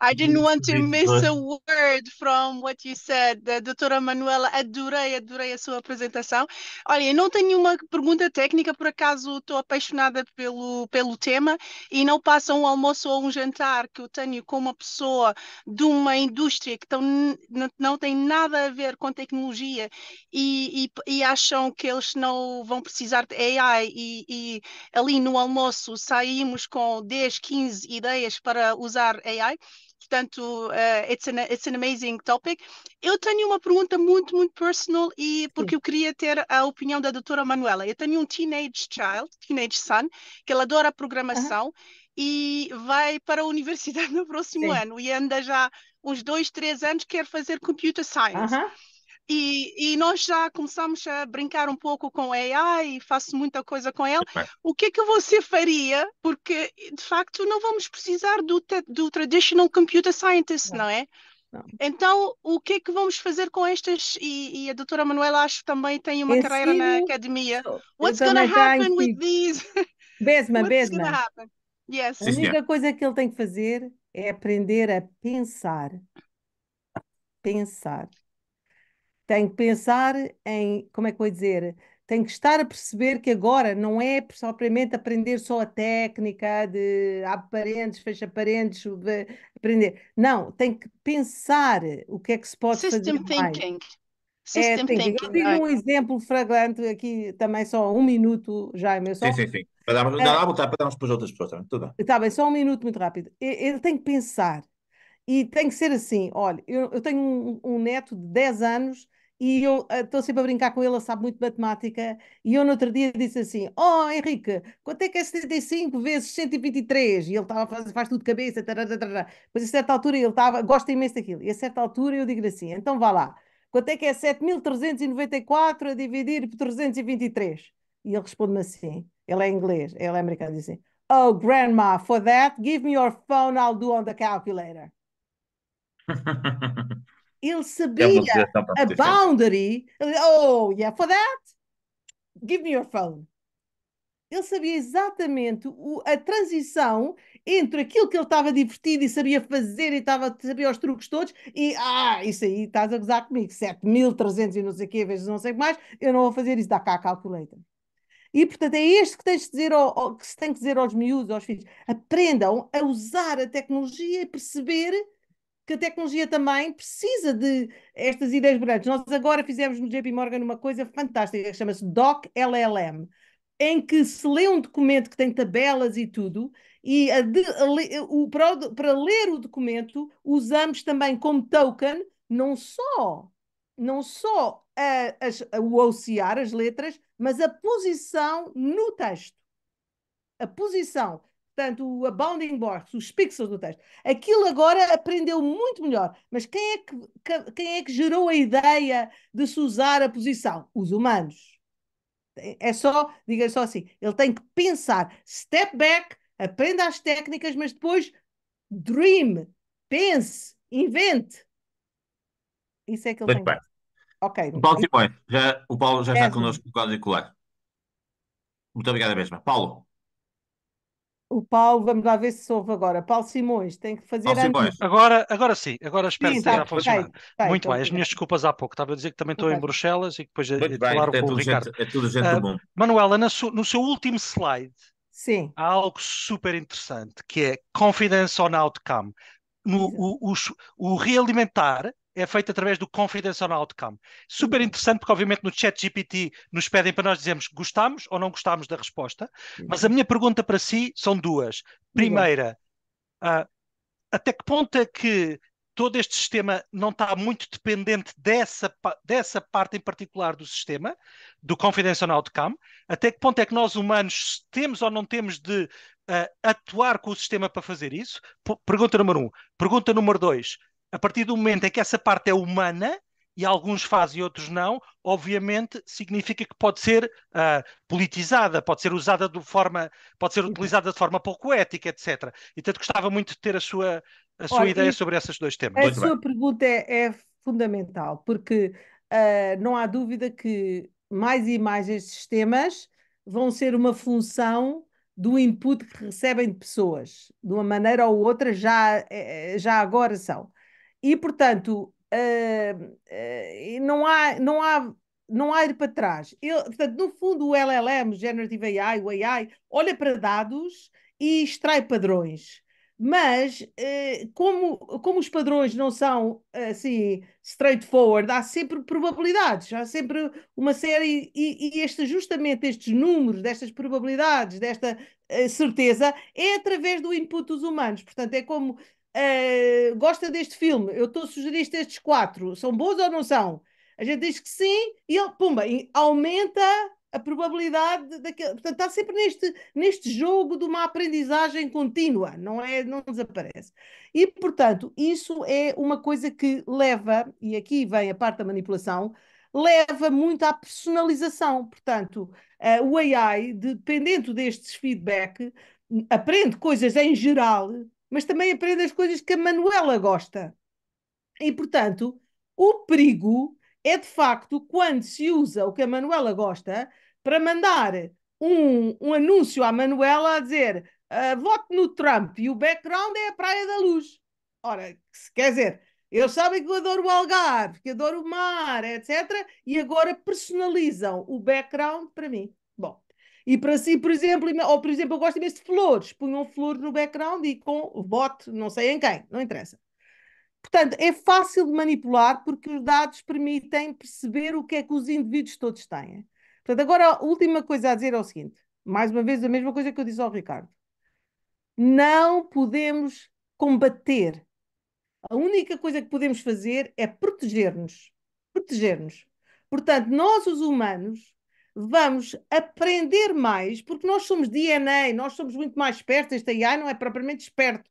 Speaker 6: I didn't want to miss a word from what you said. Eh, doutora Manuela, adorei, adorei a sua apresentação. Olha, não tenho uma pergunta técnica, por acaso estou apaixonada pelo, pelo tema e não passa um almoço ou um jantar que eu tenho com uma pessoa de uma indústria que tão, não, não tem nada a ver com tecnologia e, e, e acham que eles não vão precisar de AI e, e, ali no almoço saímos com 10, 15 ideias para usar AI. Portanto, uh, it's, an, it's an amazing topic. Eu tenho uma pergunta muito, muito personal e porque eu queria ter a opinião da doutora Manuela. Eu tenho um teenage child, teenage son, que ele adora programação uh -huh. e vai para a universidade [laughs] no próximo Sim. ano e anda já uns dois, três anos quer fazer computer science. Uh -huh. E, e, nós já começamos a brincar um pouco com AI e faço muita coisa com ele. O que é que você faria? Porque, de facto, não vamos precisar do, do traditional computer scientist, não é? Não. Então, o que é que vamos fazer com estas? E, e a doutora Manuela, acho também tem uma Ensino, carreira na academia. What's going to happen with these? [laughs] Besma, What's Besma.
Speaker 1: Yes. A única coisa que ele tem que fazer é aprender a pensar. Pensar. Tem que pensar em, como é que vou dizer, Tem que estar a perceber que agora não é propriamente aprender só a técnica de abre parentes, fecha parentes, aprender. Não, tem que pensar o que é que se pode System fazer thinking. É System assim, é, thinking. thinking. Eu digo um exemplo flagrante aqui também só um minuto, Jaime. É só... Sim, sim, sim. Para darmos, é... Ah,
Speaker 2: para darmos para as outras pessoas também. Tudo bem.
Speaker 1: Está bem, só um minuto muito rápido. Ele tem que pensar. E tem que ser assim, olha, eu, eu tenho um, um neto de 10 anos e eu eh, estou sempre a brincar com ele, ele sabe muito matemática, e eu no outro dia disse assim, oh Henrique, quanto é que é 75 vezes 123? E ele estava a fazer, faz tudo de cabeça, tararara. mas a certa altura ele estava, gosta imenso daquilo, e a certa altura eu digo assim, então vá lá, quanto é que é 7.394 a dividir por 323? E ele responde-me assim, ele é inglês, ele é americano, diz assim, oh grandma, for that, give me your phone, I'll do on the calculator.
Speaker 2: [laughs]
Speaker 1: Ele é sabia a boundary. Oh, yeah, for that, give me your phone. Ele sabia exatamente o, a transição entre aquilo que ele estava divertido e sabia fazer e estava, sabia os truques todos e, ah, isso aí estás a gozar comigo, 7.300 e não sei o quê, vezes não sei o que mais, eu não vou fazer isso, dá cá a calculator. E, portanto, é este que, tens de dizer ao, ao, que se tem que dizer aos miúdos, aos filhos. Aprendam a usar a tecnologia e perceber que a tecnologia também precisa de estas ideias brilhantes. Nós agora fizemos no JP Morgan uma coisa fantástica que chama-se Doc LLM, em que se lê um documento que tem tabelas e tudo, e a de, a, o, para, para ler o documento usamos também como token não só não só a, a, o OCR, as letras, mas a posição no texto. A posição. Portanto, a bounding box, os pixels do texto. Aquilo agora aprendeu muito melhor. Mas quem é que, quem é que gerou a ideia de se usar a posição? Os humanos. É só, diga só assim, ele tem que pensar, step back, aprenda as técnicas, mas depois dream, pense, invente. Isso é que ele muito tem. Bem. Ok. O Paulo então.
Speaker 2: já, o Paulo já está connosco connosco no código colar. Muito obrigado mesmo. Paulo.
Speaker 1: O Paulo, vamos lá ver se soube agora. Paulo Simões, tem que fazer antes.
Speaker 5: Agora, agora sim, agora espero sim, que esteja tá, a tá funcionar. Tá Muito bem, as minhas desculpas há pouco. Estava a dizer que também estou okay. em Bruxelas e depois a, falar é com o Ricardo. Gente, é tudo gente uh, bom. Manuela, no seu, no seu último slide sim. há algo super interessante que é confidence on outcome. No, o, o, o realimentar é feito através do Confidence on Outcome. Super interessante, porque obviamente no chat GPT nos pedem para nós dizermos gostamos ou não gostamos da resposta, uhum. mas a minha pergunta para si são duas. Primeira, uh, até que ponto é que todo este sistema não está muito dependente dessa, dessa parte em particular do sistema, do Confidence on Outcome, até que ponto é que nós humanos temos ou não temos de uh, atuar com o sistema para fazer isso? P pergunta número um. Pergunta número dois a partir do momento em que essa parte é humana, e alguns fazem e outros não, obviamente significa que pode ser uh, politizada, pode ser usada de forma, pode ser utilizada de forma pouco ética, etc. E tanto gostava muito de ter a sua, a sua Olha, ideia sobre esses dois temas. A muito sua bem.
Speaker 1: pergunta é, é, fundamental, porque uh, não há dúvida que mais e mais estes temas vão ser uma função do input que recebem de pessoas, de uma maneira ou outra, já, eh, já agora são. E, portanto, uh, uh, não, há, não, há, não há ir para trás. Eu, portanto, no fundo, o LLM, Generative AI, o AI, olha para dados e extrai padrões. Mas, eh, como, como os padrões não são assim straightforward, há sempre probabilidades, há sempre uma série, e, e este, justamente estes números, destas probabilidades, desta eh, certeza, é através do input dos humanos. Portanto, é como eh, gosta deste filme, eu estou a sugerir estes quatro, são bons ou não são? A gente diz que sim e ele, pumba, aumenta a probabilidade daquele. Portanto, está sempre neste, neste jogo de uma aprendizagem contínua, não é? Não desaparece. E, portanto, isso é uma coisa que leva, e aqui vem a parte da manipulação, leva muito à personalização. Portanto, uh, o AI, dependendo destes feedback, aprende coisas em geral mas também aprende as coisas que a Manuela gosta. E, portanto, o perigo é de facto quando se usa o que a Manuela gosta para mandar um, um anúncio à Manuela a dizer uh, vote no Trump e o background é a Praia da Luz. Ora, quer dizer, eles sabem que eu adoro o Algarve, que adoro o mar, etc. E agora personalizam o background para mim. E para si, por exemplo, ou por exemplo, eu gosto imenso de flores, punham flores no background e com bote, não sei em quem, não interessa. Portanto, é fácil de manipular porque os dados permitem perceber o que é que os indivíduos todos têm. Portanto, agora a última coisa a dizer é o seguinte: mais uma vez, a mesma coisa que eu disse ao Ricardo. Não podemos combater. A única coisa que podemos fazer é proteger-nos. Proteger-nos. Portanto, nós, os humanos, vamos aprender mais, porque nós somos DNA, nós somos muito mais espertos, esta AI não é propriamente esperto.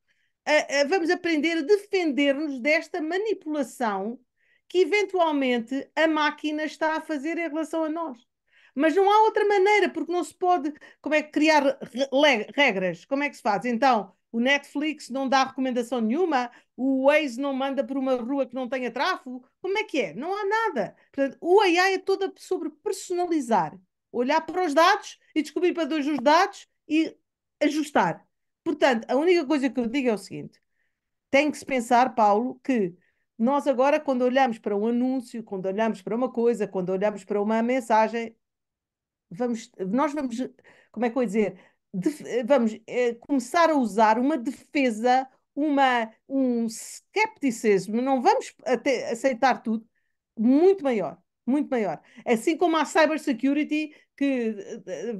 Speaker 1: Uh, uh, vamos aprender a defender-nos desta manipulação que eventualmente a máquina está a fazer em relação a nós. Mas não há outra maneira, porque não se pode. Como é que criar regras? Como é que se faz? Então, o Netflix não dá recomendação nenhuma, o Waze não manda por uma rua que não tenha tráfego. Como é que é? Não há nada. Portanto, o AI é toda sobre personalizar, olhar para os dados e descobrir para dois os dados e ajustar. Portanto, a única coisa que eu digo é o seguinte: tem que se pensar, Paulo, que nós agora, quando olhamos para um anúncio, quando olhamos para uma coisa, quando olhamos para uma mensagem, vamos, nós vamos, como é que eu ia dizer? Eh, vamos eh, começar a usar uma defesa, uma, um scepticismo, não vamos até aceitar tudo, muito maior, muito maior. Assim como a cybersecurity que,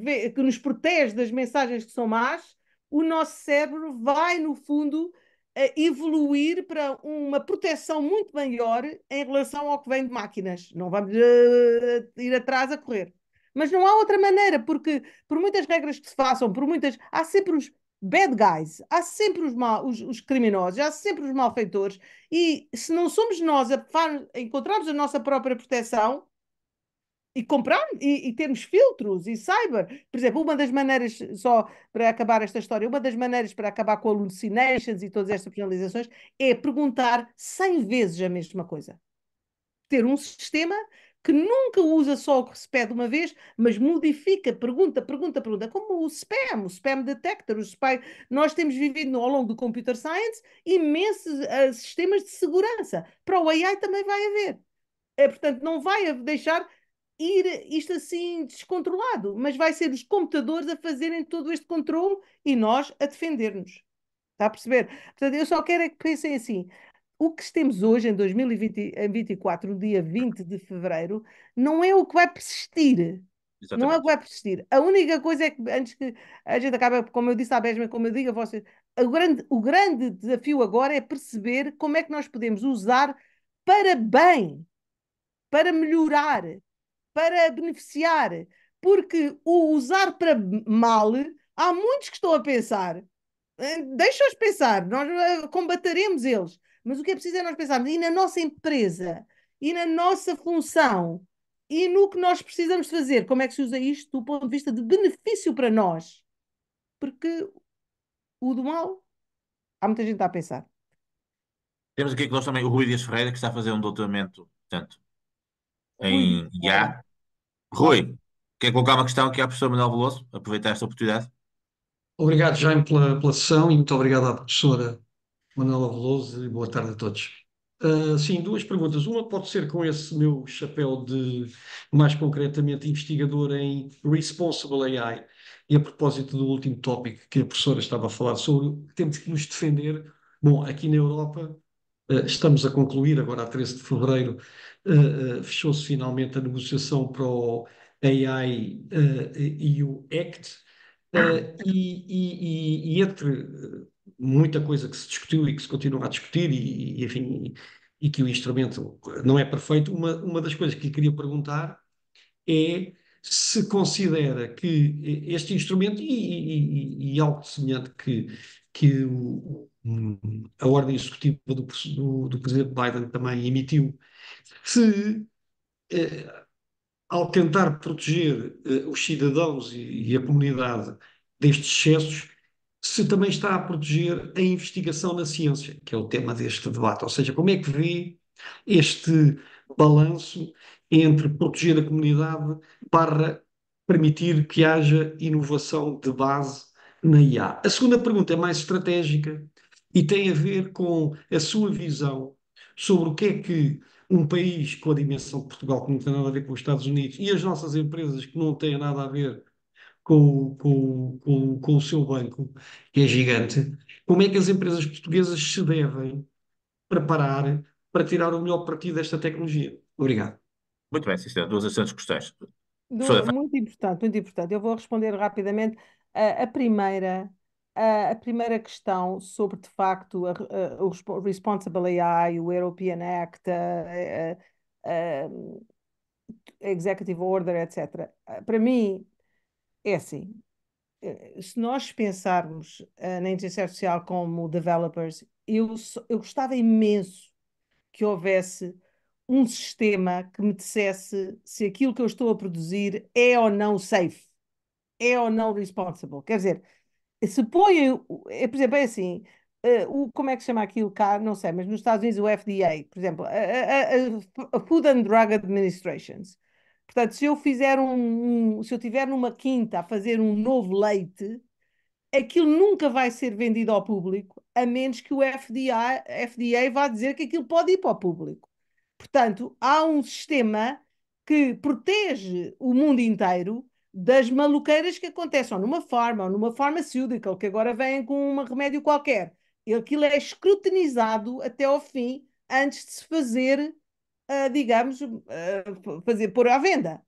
Speaker 1: eh, que nos protege das mensagens que são más, o nosso cérebro vai, no fundo, evoluir para uma proteção muito maior em relação ao que vem de máquinas. Não vamos uh, ir atrás a correr. Mas não há outra maneira, porque por muitas regras que se façam, por muitas. Há sempre os bad guys, há sempre os, mal, os, os criminosos, há sempre os malfeitores. E se não somos nós a, a encontrarmos a nossa própria proteção, e comprar e, e, termos filtros e cyber. Por exemplo, uma das maneiras, só para acabar esta história, uma das maneiras para acabar com alucinations e todas estas penalizações é perguntar 100 vezes a mesma coisa. Ter um sistema que nunca usa só o que se pede uma vez, mas modifica, pergunta, pergunta, pergunta, é como o spam, o spam detector, o spam. Nós temos vivido ao longo do computer science imensos uh, sistemas de segurança. Para o AI também vai haver. É, portanto, não vai deixar ir isto assim descontrolado, mas vai ser os computadores a fazerem todo este controle e nós a defender-nos. Está a perceber? Portanto, eu só quero é que pensem assim: o que temos hoje, em 2024, no dia 20 de fevereiro, não é o que vai persistir. Exatamente. Não é o que vai persistir. A única coisa é que, antes que a gente acabe, como eu disse à Besma, como eu digo a vocês, a grande, o grande desafio agora é perceber como é que nós podemos usar para bem, para melhorar, para beneficiar. Porque o usar para mal, há muitos que estão a pensar. Eh, deixa-os pensar, nós eh, combateremos eles. Mas o que é preciso é nós pensarmos e na nossa empresa, e na nossa função, e no que nós precisamos fazer. Como é que se usa isto do ponto de vista de benefício para nós? Porque o do mal, há muita gente a pensar.
Speaker 2: Temos aqui nós também o Rui Dias Ferreira, que está a fazer um doutoramento, portanto, em Rui. IA. Rui, quer colocar uma questão aqui à professora Manuel Veloso? Aproveitar esta oportunidade.
Speaker 7: Obrigado, Jaime, pela, pela sessão e muito obrigado à professora Manuela Veloso e boa tarde a todos. Uh, sim, duas perguntas. Uma pode ser com esse meu chapéu de, mais concretamente, investigador em Responsible AI, e a propósito do último tópico que a professora estava a falar sobre, temos que nos defender. Bom, aqui na Europa, uh, estamos a concluir, agora a 13 de fevereiro, uh, fechou-se finalmente a negociação para o AI EU Act, e, e, e entre muita coisa que se discutiu e que se continua a discutir, e, e enfim, e, que o instrumento não é perfeito. Uma, uma das coisas que lhe queria perguntar é se considera que este instrumento, e, e algo semelhante que, que o, a ordem executiva do, do, do, presidente Biden também emitiu, se eh, ao tentar proteger eh, os cidadãos e, e, a comunidade destes excessos, se também está a proteger a investigação na ciência, que é o tema deste debate. Ou seja, como é que vê este balanço entre proteger a comunidade para permitir que haja inovação de base na IA? A segunda pergunta é mais estratégica e tem a ver com a sua visão sobre o que é que um país com a dimensão de Portugal, que não tem nada a ver com os Estados Unidos, e as nossas empresas, que não têm nada a ver com, com, com, com o seu banco, que é
Speaker 2: gigante,
Speaker 7: como é que as empresas portuguesas se devem preparar para tirar o melhor partido desta tecnologia?
Speaker 2: Obrigado. Muito bem, Cristina, duas assuntos questões.
Speaker 1: Duas, muito importante, muito importante. Eu vou responder rapidamente. a, a primeira a primeira questão sobre, de facto, a, a, o Responsible AI, o European Act, a, a Executive Order, etc. Para mim, é assim. Eh, se nós pensarmos eh, na inteligência artificial como developers, eu, eu gostava imenso que houvesse um sistema que me dissesse se aquilo que eu estou a produzir é ou não safe, é ou não responsible. Quer dizer, se põe, é, por exemplo, é assim, uh, o, como é que se chama aquilo cá, não sei, mas nos Estados Unidos o FDA, por exemplo, a, a, a Food and Drug Administrations, Portanto, se eu fizer um, um, se eu tiver numa quinta a fazer um novo leite, aquilo nunca vai ser vendido ao público, a menos que o FDA, FDA vá dizer que aquilo pode ir para o público. Portanto, há um sistema que protege o mundo inteiro das maluqueiras que acontecem ou numa farma ou numa farmacêutica, que agora vêm com um remédio qualquer. Aquilo é escrutinizado até ao fim antes de se fazer uh, digamos, uh, fazer, pôr à venda.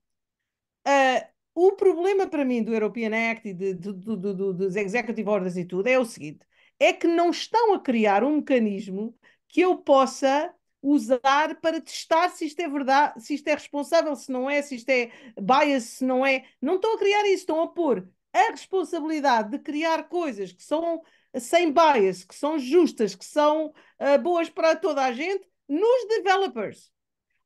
Speaker 1: Uh, o problema para mim do European Act e de, de, de, dos Executive Orders e tudo é o seguinte: é que não estão a criar um mecanismo que eu possa usar para testar se isto é verdade, se isto é responsável, se não é, se isto é bias, se não é. Não estão a criar isso, estão a pôr a responsabilidade de criar coisas que são sem bias, que são justas, que são uh, boas para toda a gente, nos developers.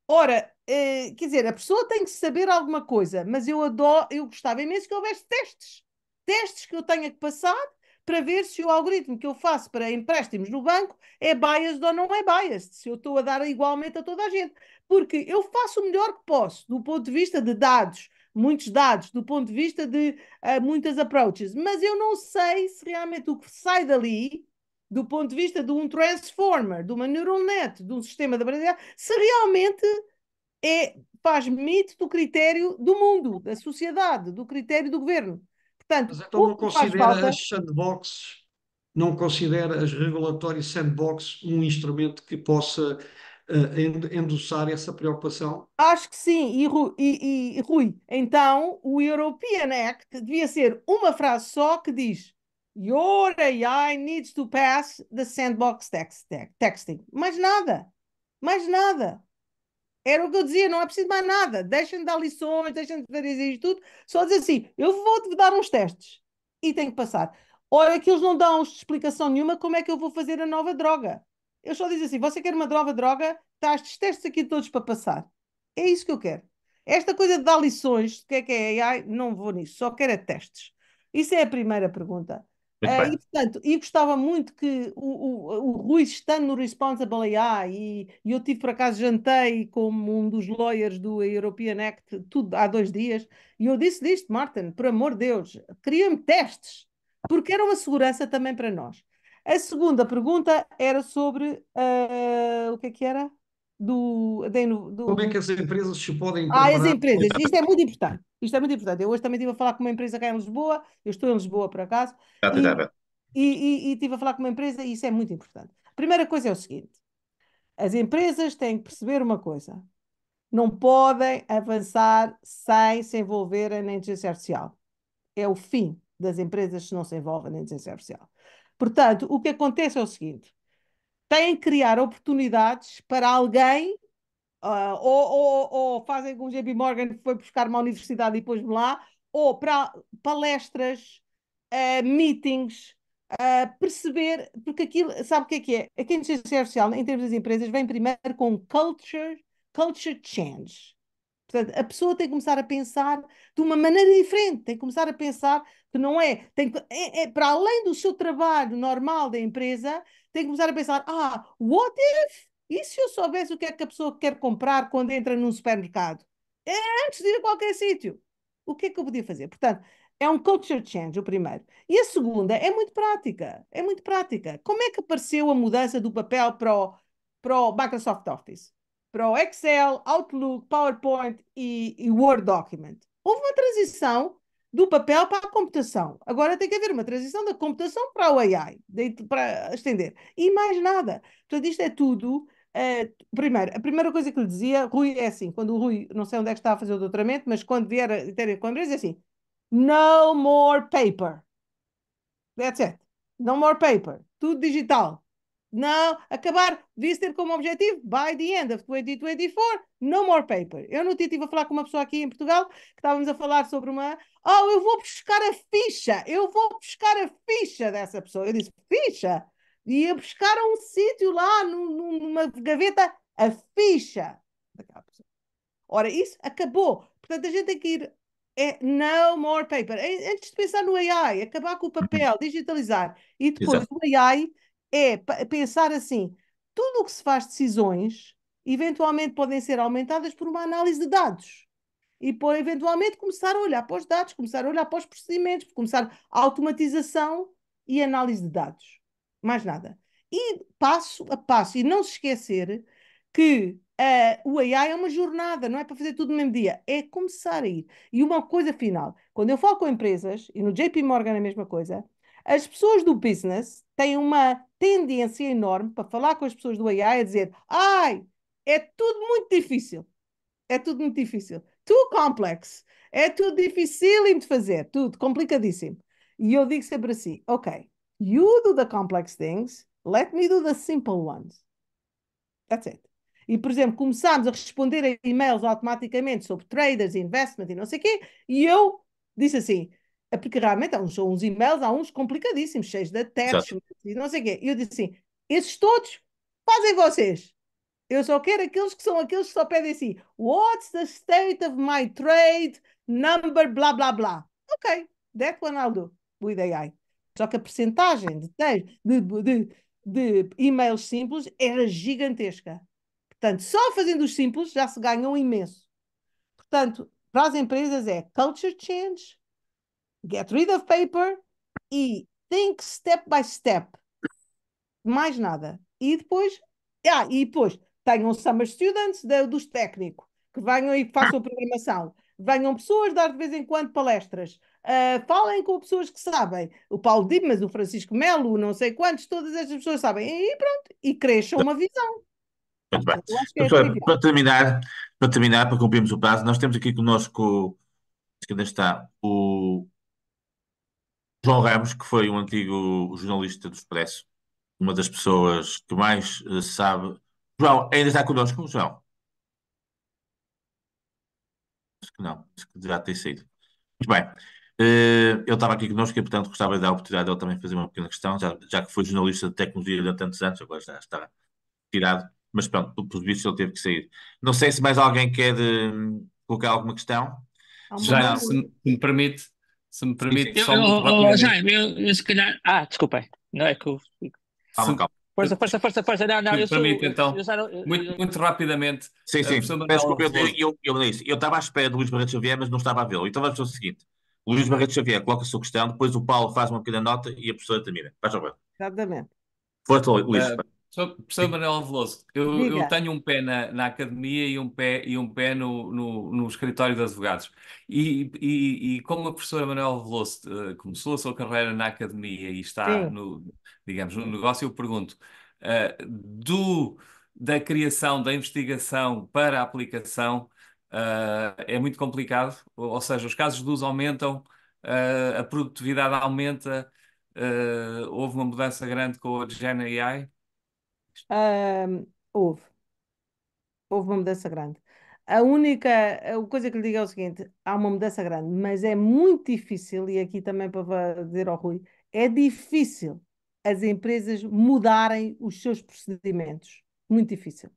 Speaker 1: Ora, eh, quer dizer, a pessoa tem que saber alguma coisa, mas eu adoro, eu gostava imenso que houvesse testes. Testes que eu tenha que passar para ver se o algoritmo que eu faço para empréstimos no banco é biased ou não é biased, se eu estou a dar igualmente a toda a gente. Porque eu faço o melhor que posso do ponto de vista de dados, muitos dados, do ponto de vista de uh, muitas approaches, mas eu não sei se realmente o que sai dali do ponto de vista de um transformer, de uma neural net, de um sistema de aprendizagem, se realmente é, faz mito do critério do mundo, da sociedade, do critério do governo. Portanto, Mas então não considera falta... as
Speaker 7: sandboxes, não considera as regulatory sandboxes um instrumento que possa uh, endossar essa preocupação?
Speaker 1: Acho que sim, e, e, e Rui, então o European Act devia ser uma frase só que diz Your AI needs to pass the sandbox text, texting. Mais nada. Mais nada. Era o que eu dizia, não é preciso mais nada. Deixem de dar lições, deixem de fazer isto tudo. Só dizer assim, eu vou-te dar uns testes e tenho que passar. Olha que eles não dão explicação nenhuma como é que eu vou fazer a nova droga. Eu só digo assim, você quer uma nova droga? Está estes testes aqui todos para passar. É isso que eu quero. Esta coisa de dar lições, o que é que é AI? Não vou nisso, só quero é testes. Isso é a primeira pergunta. Uh, e, portanto, e gostava muito que o, o, o Rui estando no Responsible AI, e, e, eu tive por acaso jantei como um dos lawyers do European Act tudo, há dois dias, e eu disse disto, Martin, por amor de Deus, queria-me testes, porque era uma segurança também para nós. A segunda pergunta era sobre uh, o que é que era? do, do, do, Como é
Speaker 7: que as empresas se podem. Ah, as empresas.
Speaker 1: Isto é muito importante. Isto é muito importante. Eu hoje também estive a falar com uma empresa cá em Lisboa, eu estou em Lisboa por acaso. Já, e, E, e, e estive a falar com uma empresa e isso é muito importante. A primeira coisa é o seguinte: as empresas têm que perceber uma coisa. Não podem avançar sem se envolverem na inteligência artificial. É o fim das empresas se não se envolvem na inteligência artificial. Portanto, o que acontece é o seguinte: têm que criar oportunidades para alguém, uh, ou, ou, ou, fazem com o JB Morgan que foi buscar uma universidade e pôs-me lá, ou para palestras, uh, meetings, uh, perceber, porque aquilo, sabe o que é que é? é a inteligência artificial, em termos das empresas, vem primeiro com culture, culture change. Portanto, a pessoa tem que começar a pensar de uma maneira diferente, tem que começar a pensar que não é, tem, é, é para além do seu trabalho normal da empresa, tem que começar a pensar: ah, what if? E se eu soubesse o que é que a pessoa quer comprar quando entra num supermercado? É antes de ir a qualquer sítio. O que é que eu podia fazer? Portanto, é um culture change, o primeiro. E a segunda é muito prática. É muito prática. Como é que apareceu a mudança do papel para o, para o Microsoft Office? Para o Excel, Outlook, PowerPoint e, e Word Document. Houve uma transição do papel para a computação. Agora tem que haver uma transição da computação para o AI, para estender. E mais nada. Portanto, isto é tudo. Uh, primeiro, a primeira coisa que lhe dizia, Rui, é assim: quando o Rui, não sei onde é que está a fazer o doutoramento, mas quando vier a ter com a empresa, é assim: no more paper. That's it. No more paper. Tudo digital. Não, acabar, devia ter como objetivo, by the end of 2024, no more paper. Eu no dia estive a falar com uma pessoa aqui em Portugal, que estávamos a falar sobre uma, oh, eu vou buscar a ficha, eu vou buscar a ficha dessa pessoa. Eu disse, ficha? E ia buscar a um sítio lá, numa gaveta, a ficha daquela pessoa. Ora, isso acabou. Portanto, a gente tem que ir é no more paper. Antes de pensar no AI, acabar com o papel, digitalizar. E depois Exato. o AI é pensar assim: tudo o que se faz decisões, eventualmente podem ser aumentadas por uma análise de dados. E por eventualmente começar a olhar para os dados, começar a olhar para os procedimentos, começar a automatização e análise de dados. Mais nada. E passo a passo, e não se esquecer que uh, o AI é uma jornada, não é para fazer tudo no mesmo dia, é começar a ir. E uma coisa final: quando eu falo com empresas, e no JP Morgan é a mesma coisa, as pessoas do business tem uma tendência enorme para falar com as pessoas do AI e dizer: ai, é tudo muito difícil. É tudo muito difícil. Too complex. É tudo dificílimo de fazer. Tudo complicadíssimo. E eu digo sempre assim: ok, you do the complex things, let me do the simple ones. That's it. E, por exemplo, começámos a responder a e-mails automaticamente sobre traders, investment e não sei o quê, e eu disse assim: é porque realmente há uns, uns e-mails, há uns complicadíssimos, cheios de testes e não sei o quê. E eu disse assim: esses todos fazem vocês. Eu só quero aqueles que são aqueles que só pedem assim: What's the state of my trade number, blá blá blá. Ok, that one I'll do with AI. Só que a percentagem de, de, de, de e-mails simples era gigantesca. Portanto, só fazendo os simples já se ganham imenso. Portanto, para as empresas é culture change, Get rid of paper e think step by step. Mais nada. E depois, ah, e depois tenham summer students de, dos técnicos que venham e façam a programação. Venham pessoas dar de vez em quando palestras. Uh, falem com pessoas que sabem. O Paulo Dimas, o Francisco Melo, não sei quantos, todas estas pessoas sabem. E pronto, e cresçam uma visão. Muito bem. para, é para,
Speaker 2: terminar, para terminar, para cumprirmos o prazo, nós temos aqui conosco, acho que ainda está, o João Ramos, que foi um antigo jornalista do Expresso, uma das pessoas que mais eh, sabe. João, ainda está connosco, João? Acho que não, acho que já tem saído. Muito bem. Eh, ele eu estava aqui connosco e, portanto, gostava de dar a oportunidade de ele também fazer uma pequena questão, já, já que foi jornalista de tecnologia de tantos anos, agora já está tirado, mas pronto, pelos vistos ele teve que sair. Não sei se mais alguém quer eh, colocar alguma questão. Já, se me permite, se me permite. Eu, só oh, oh,
Speaker 4: eu, eu, se calhar. Ah, desculpem, não é que eu.
Speaker 2: Calma, calma. Força,
Speaker 4: força, força, força. Não, não, eu sou, permite, então, eu, eu, eu, muito, muito rapidamente. Sim, eh, sim. Peço desculpa,
Speaker 2: eu, eu, estava à espera do Luís Barreto Xavier, mas não estava a vê-lo. Então vamos fazer o seguinte: Luís Barreto Xavier coloca a sua questão, depois o Paulo faz uma pequena nota e a professora termina. Faz favor.
Speaker 1: Exatamente. Força, Luís. Uh,
Speaker 4: Sou, Manuel Veloso. Eu, eu,
Speaker 2: tenho um pé na,
Speaker 4: na, academia e um pé, e um pé no, no, no escritório de advogados. E, e, e, como a professora Manuel Veloso uh, começou a sua carreira na academia e está no, digamos, no negócio, eu pergunto, uh, do, da criação, da investigação para a aplicação, uh, é muito complicado? Ou, ou, seja, os casos de uso aumentam, a produtividade aumenta, houve uma mudança grande com a Gen AI?
Speaker 1: houve. Houve uma mudança grande. A única a coisa que lhe digo é o seguinte: há uma mudança grande, mas é muito difícil, e aqui também para dizer ao Rui, é difícil as empresas mudarem os seus procedimentos. Muito difícil.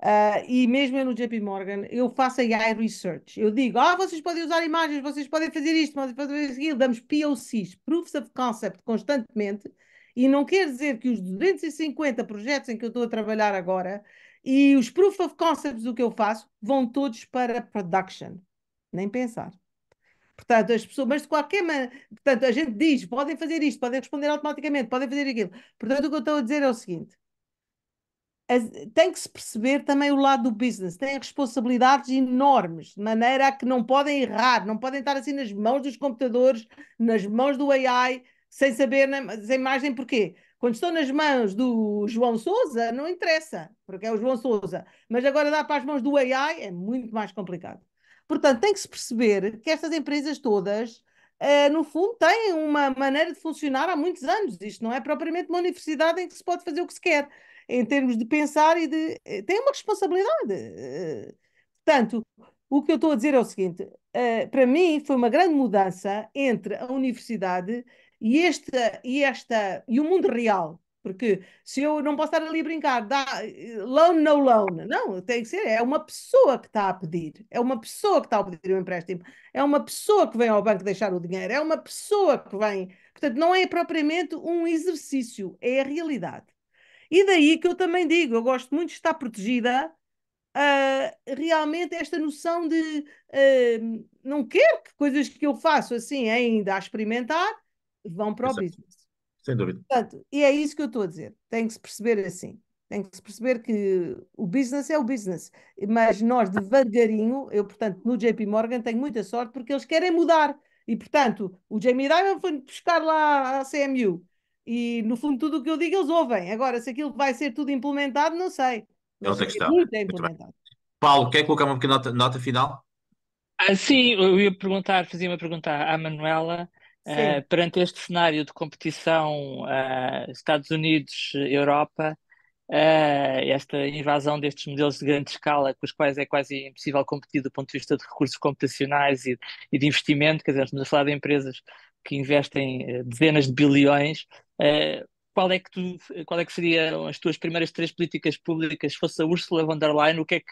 Speaker 1: Ah, e mesmo eu no JP Morgan, eu faço AI Research. Eu digo, ah, vocês podem usar imagens, vocês podem fazer isto, podem fazer aquilo. Damos POCs, Proofs of Concept, constantemente. E não quer dizer que os 250 projetos em que eu estou a trabalhar agora e os proof of concepts do que eu faço vão todos para production. Nem pensar. Portanto, as pessoas, mas de qualquer maneira, portanto, a gente diz, podem fazer isto, podem responder automaticamente, podem fazer aquilo. Portanto, o que eu estou a dizer é o seguinte: as, tem que se perceber também o lado do business, têm responsabilidades enormes, de maneira a que não podem errar, não podem estar assim nas mãos dos computadores, nas mãos do AI, sem saber mais nem porquê. Quando estou nas mãos do João Souza, não interessa, porque é o João Souza. Mas agora dá para as mãos do AI, é muito mais complicado. Portanto, tem que se perceber que estas empresas todas, eh, no fundo, têm uma maneira de funcionar há muitos anos. Isto não é propriamente uma universidade em que se pode fazer o que se quer, em termos de pensar e de. Eh, tem uma responsabilidade. Eh. portanto, o que eu estou a dizer é o seguinte: para mim foi uma grande mudança entre a universidade e, esta, e, esta, e o mundo real, porque se eu não posso estar ali a brincar, dá, loan, no loan, não, tem que ser, é uma pessoa que está a pedir, é uma pessoa que está a pedir o um empréstimo, é uma pessoa que vem ao banco deixar o dinheiro, é uma pessoa que vem. Portanto, não é propriamente um exercício, é a realidade. E daí que eu também digo, eu gosto muito de estar protegida Uh, realmente esta noção de uh, não quero que coisas que eu faço assim ainda a experimentar vão para o Exato. business. Sem dúvida. Portanto, e é isso que eu estou a dizer. Tem que se perceber assim. Tem que se perceber que o business é o business. Mas nós, devagarinho, eu, portanto, no JP Morgan tenho muita sorte porque eles querem mudar. E, portanto, o Jamie Dimon foi buscar lá a CMU. E, no fundo, tudo o que eu digo eles ouvem. Agora, se aquilo vai ser tudo implementado, não sei. É que questão. É muito é implementado.
Speaker 2: Paulo, quer colocar uma pequena nota, nota final? Ah, sim, eu ia perguntar,
Speaker 4: fazia uma pergunta à Manuela eh, perante este cenário de competição uh, Estados Unidos-Europa, uh, eh, esta invasão destes modelos de grande escala, com os quais é quase impossível competir do ponto de vista de recursos computacionais e, e de investimento, quer dizer, estamos a falar de empresas que investem dezenas de bilhões. qual é, que tu, qual é que seriam as tuas primeiras três políticas públicas? Se fosse a Ursula von der Leyen, o que é que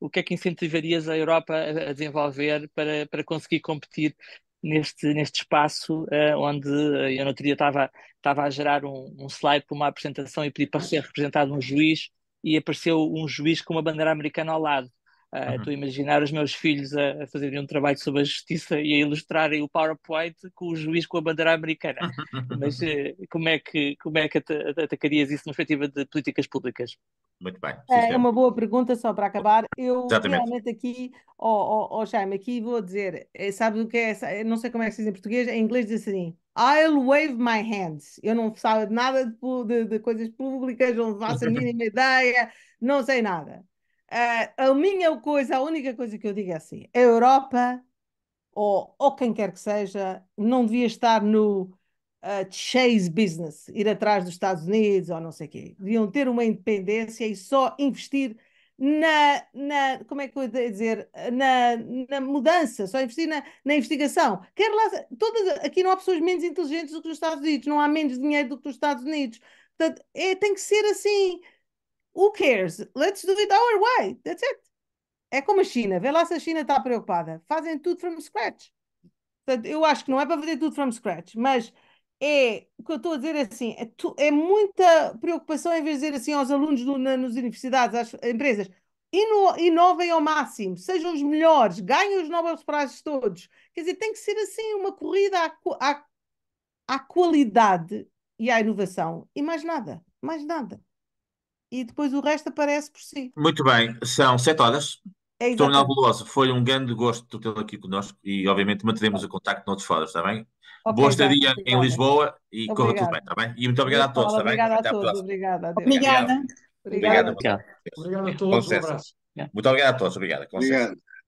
Speaker 4: o que é que incentivarias a Europa a desenvolver para, para conseguir competir neste, neste espaço uh, onde eh, eu no outro dia estava, estava a gerar um, um slide para uma apresentação e pedi para ser representado um juiz e apareceu um juiz com uma bandeira americana ao lado. Estou é, uhum. a imaginar os meus filhos a, fazerem um trabalho sobre a justiça e a ilustrarem o PowerPoint com o juiz com a bandeira americana. [laughs] Mas eh, como é que, como é que atacarias isso na perspectiva de políticas públicas? Muito bem. É uma
Speaker 1: boa pergunta, só para acabar. Eu Exatamente. realmente aqui, oh, oh, oh, Jaime, aqui vou dizer, eh, sabe o que é? não sei como é que se diz em português, em inglês diz assim, I'll wave my hands. Eu não sabe nada de, de, de coisas públicas, não faço a [laughs] mínima ideia, não sei nada. Ah, a, minha coisa, a única coisa que eu digo é assim: a Europa, ou, ou quem quer que seja, não devia estar no uh, chase business, ir atrás dos Estados Unidos ou não sei o quê. Deviam ter uma independência e só investir na, na como é que eu ia dizer, na, na mudança, só investir na, na investigação. Quer lá, todas, aqui não há pessoas menos inteligentes do que os Estados Unidos, não há menos dinheiro do que os Estados Unidos. Portanto, é, tem que ser assim. Who cares? Let's do it our way. That's it. É como a China. Vê lá se a China está preocupada. Fazem tudo from scratch. Portanto, eu acho que não é para fazer tudo from scratch, mas é o que eu estou a dizer é assim: é, tu, é muita preocupação em vez de dizer assim aos alunos do, na, nas universidades, às empresas, ino, inovem ao máximo, sejam os melhores, ganhem os Nobel Prizes todos. Quer dizer, tem que ser assim uma corrida à, à, à qualidade e à inovação. E mais nada, mais nada e depois o resto aparece por si.
Speaker 2: Muito bem, são sete horas. É Tornal Veloso, foi um grande gosto tê-lo aqui conosco e, obviamente, manteremos o contacto noutros fóruns, está bem? Okay, Boa tá. estadia em Lisboa e obrigada. corra tudo bem, está bem? E muito obrigado a todos, está bem? Obrigada a todos,
Speaker 1: obrigada. Obrigada. Obrigada. Obrigado. a todos, um abraço.
Speaker 3: Muito obrigado a todos, obrigada. Obrigado.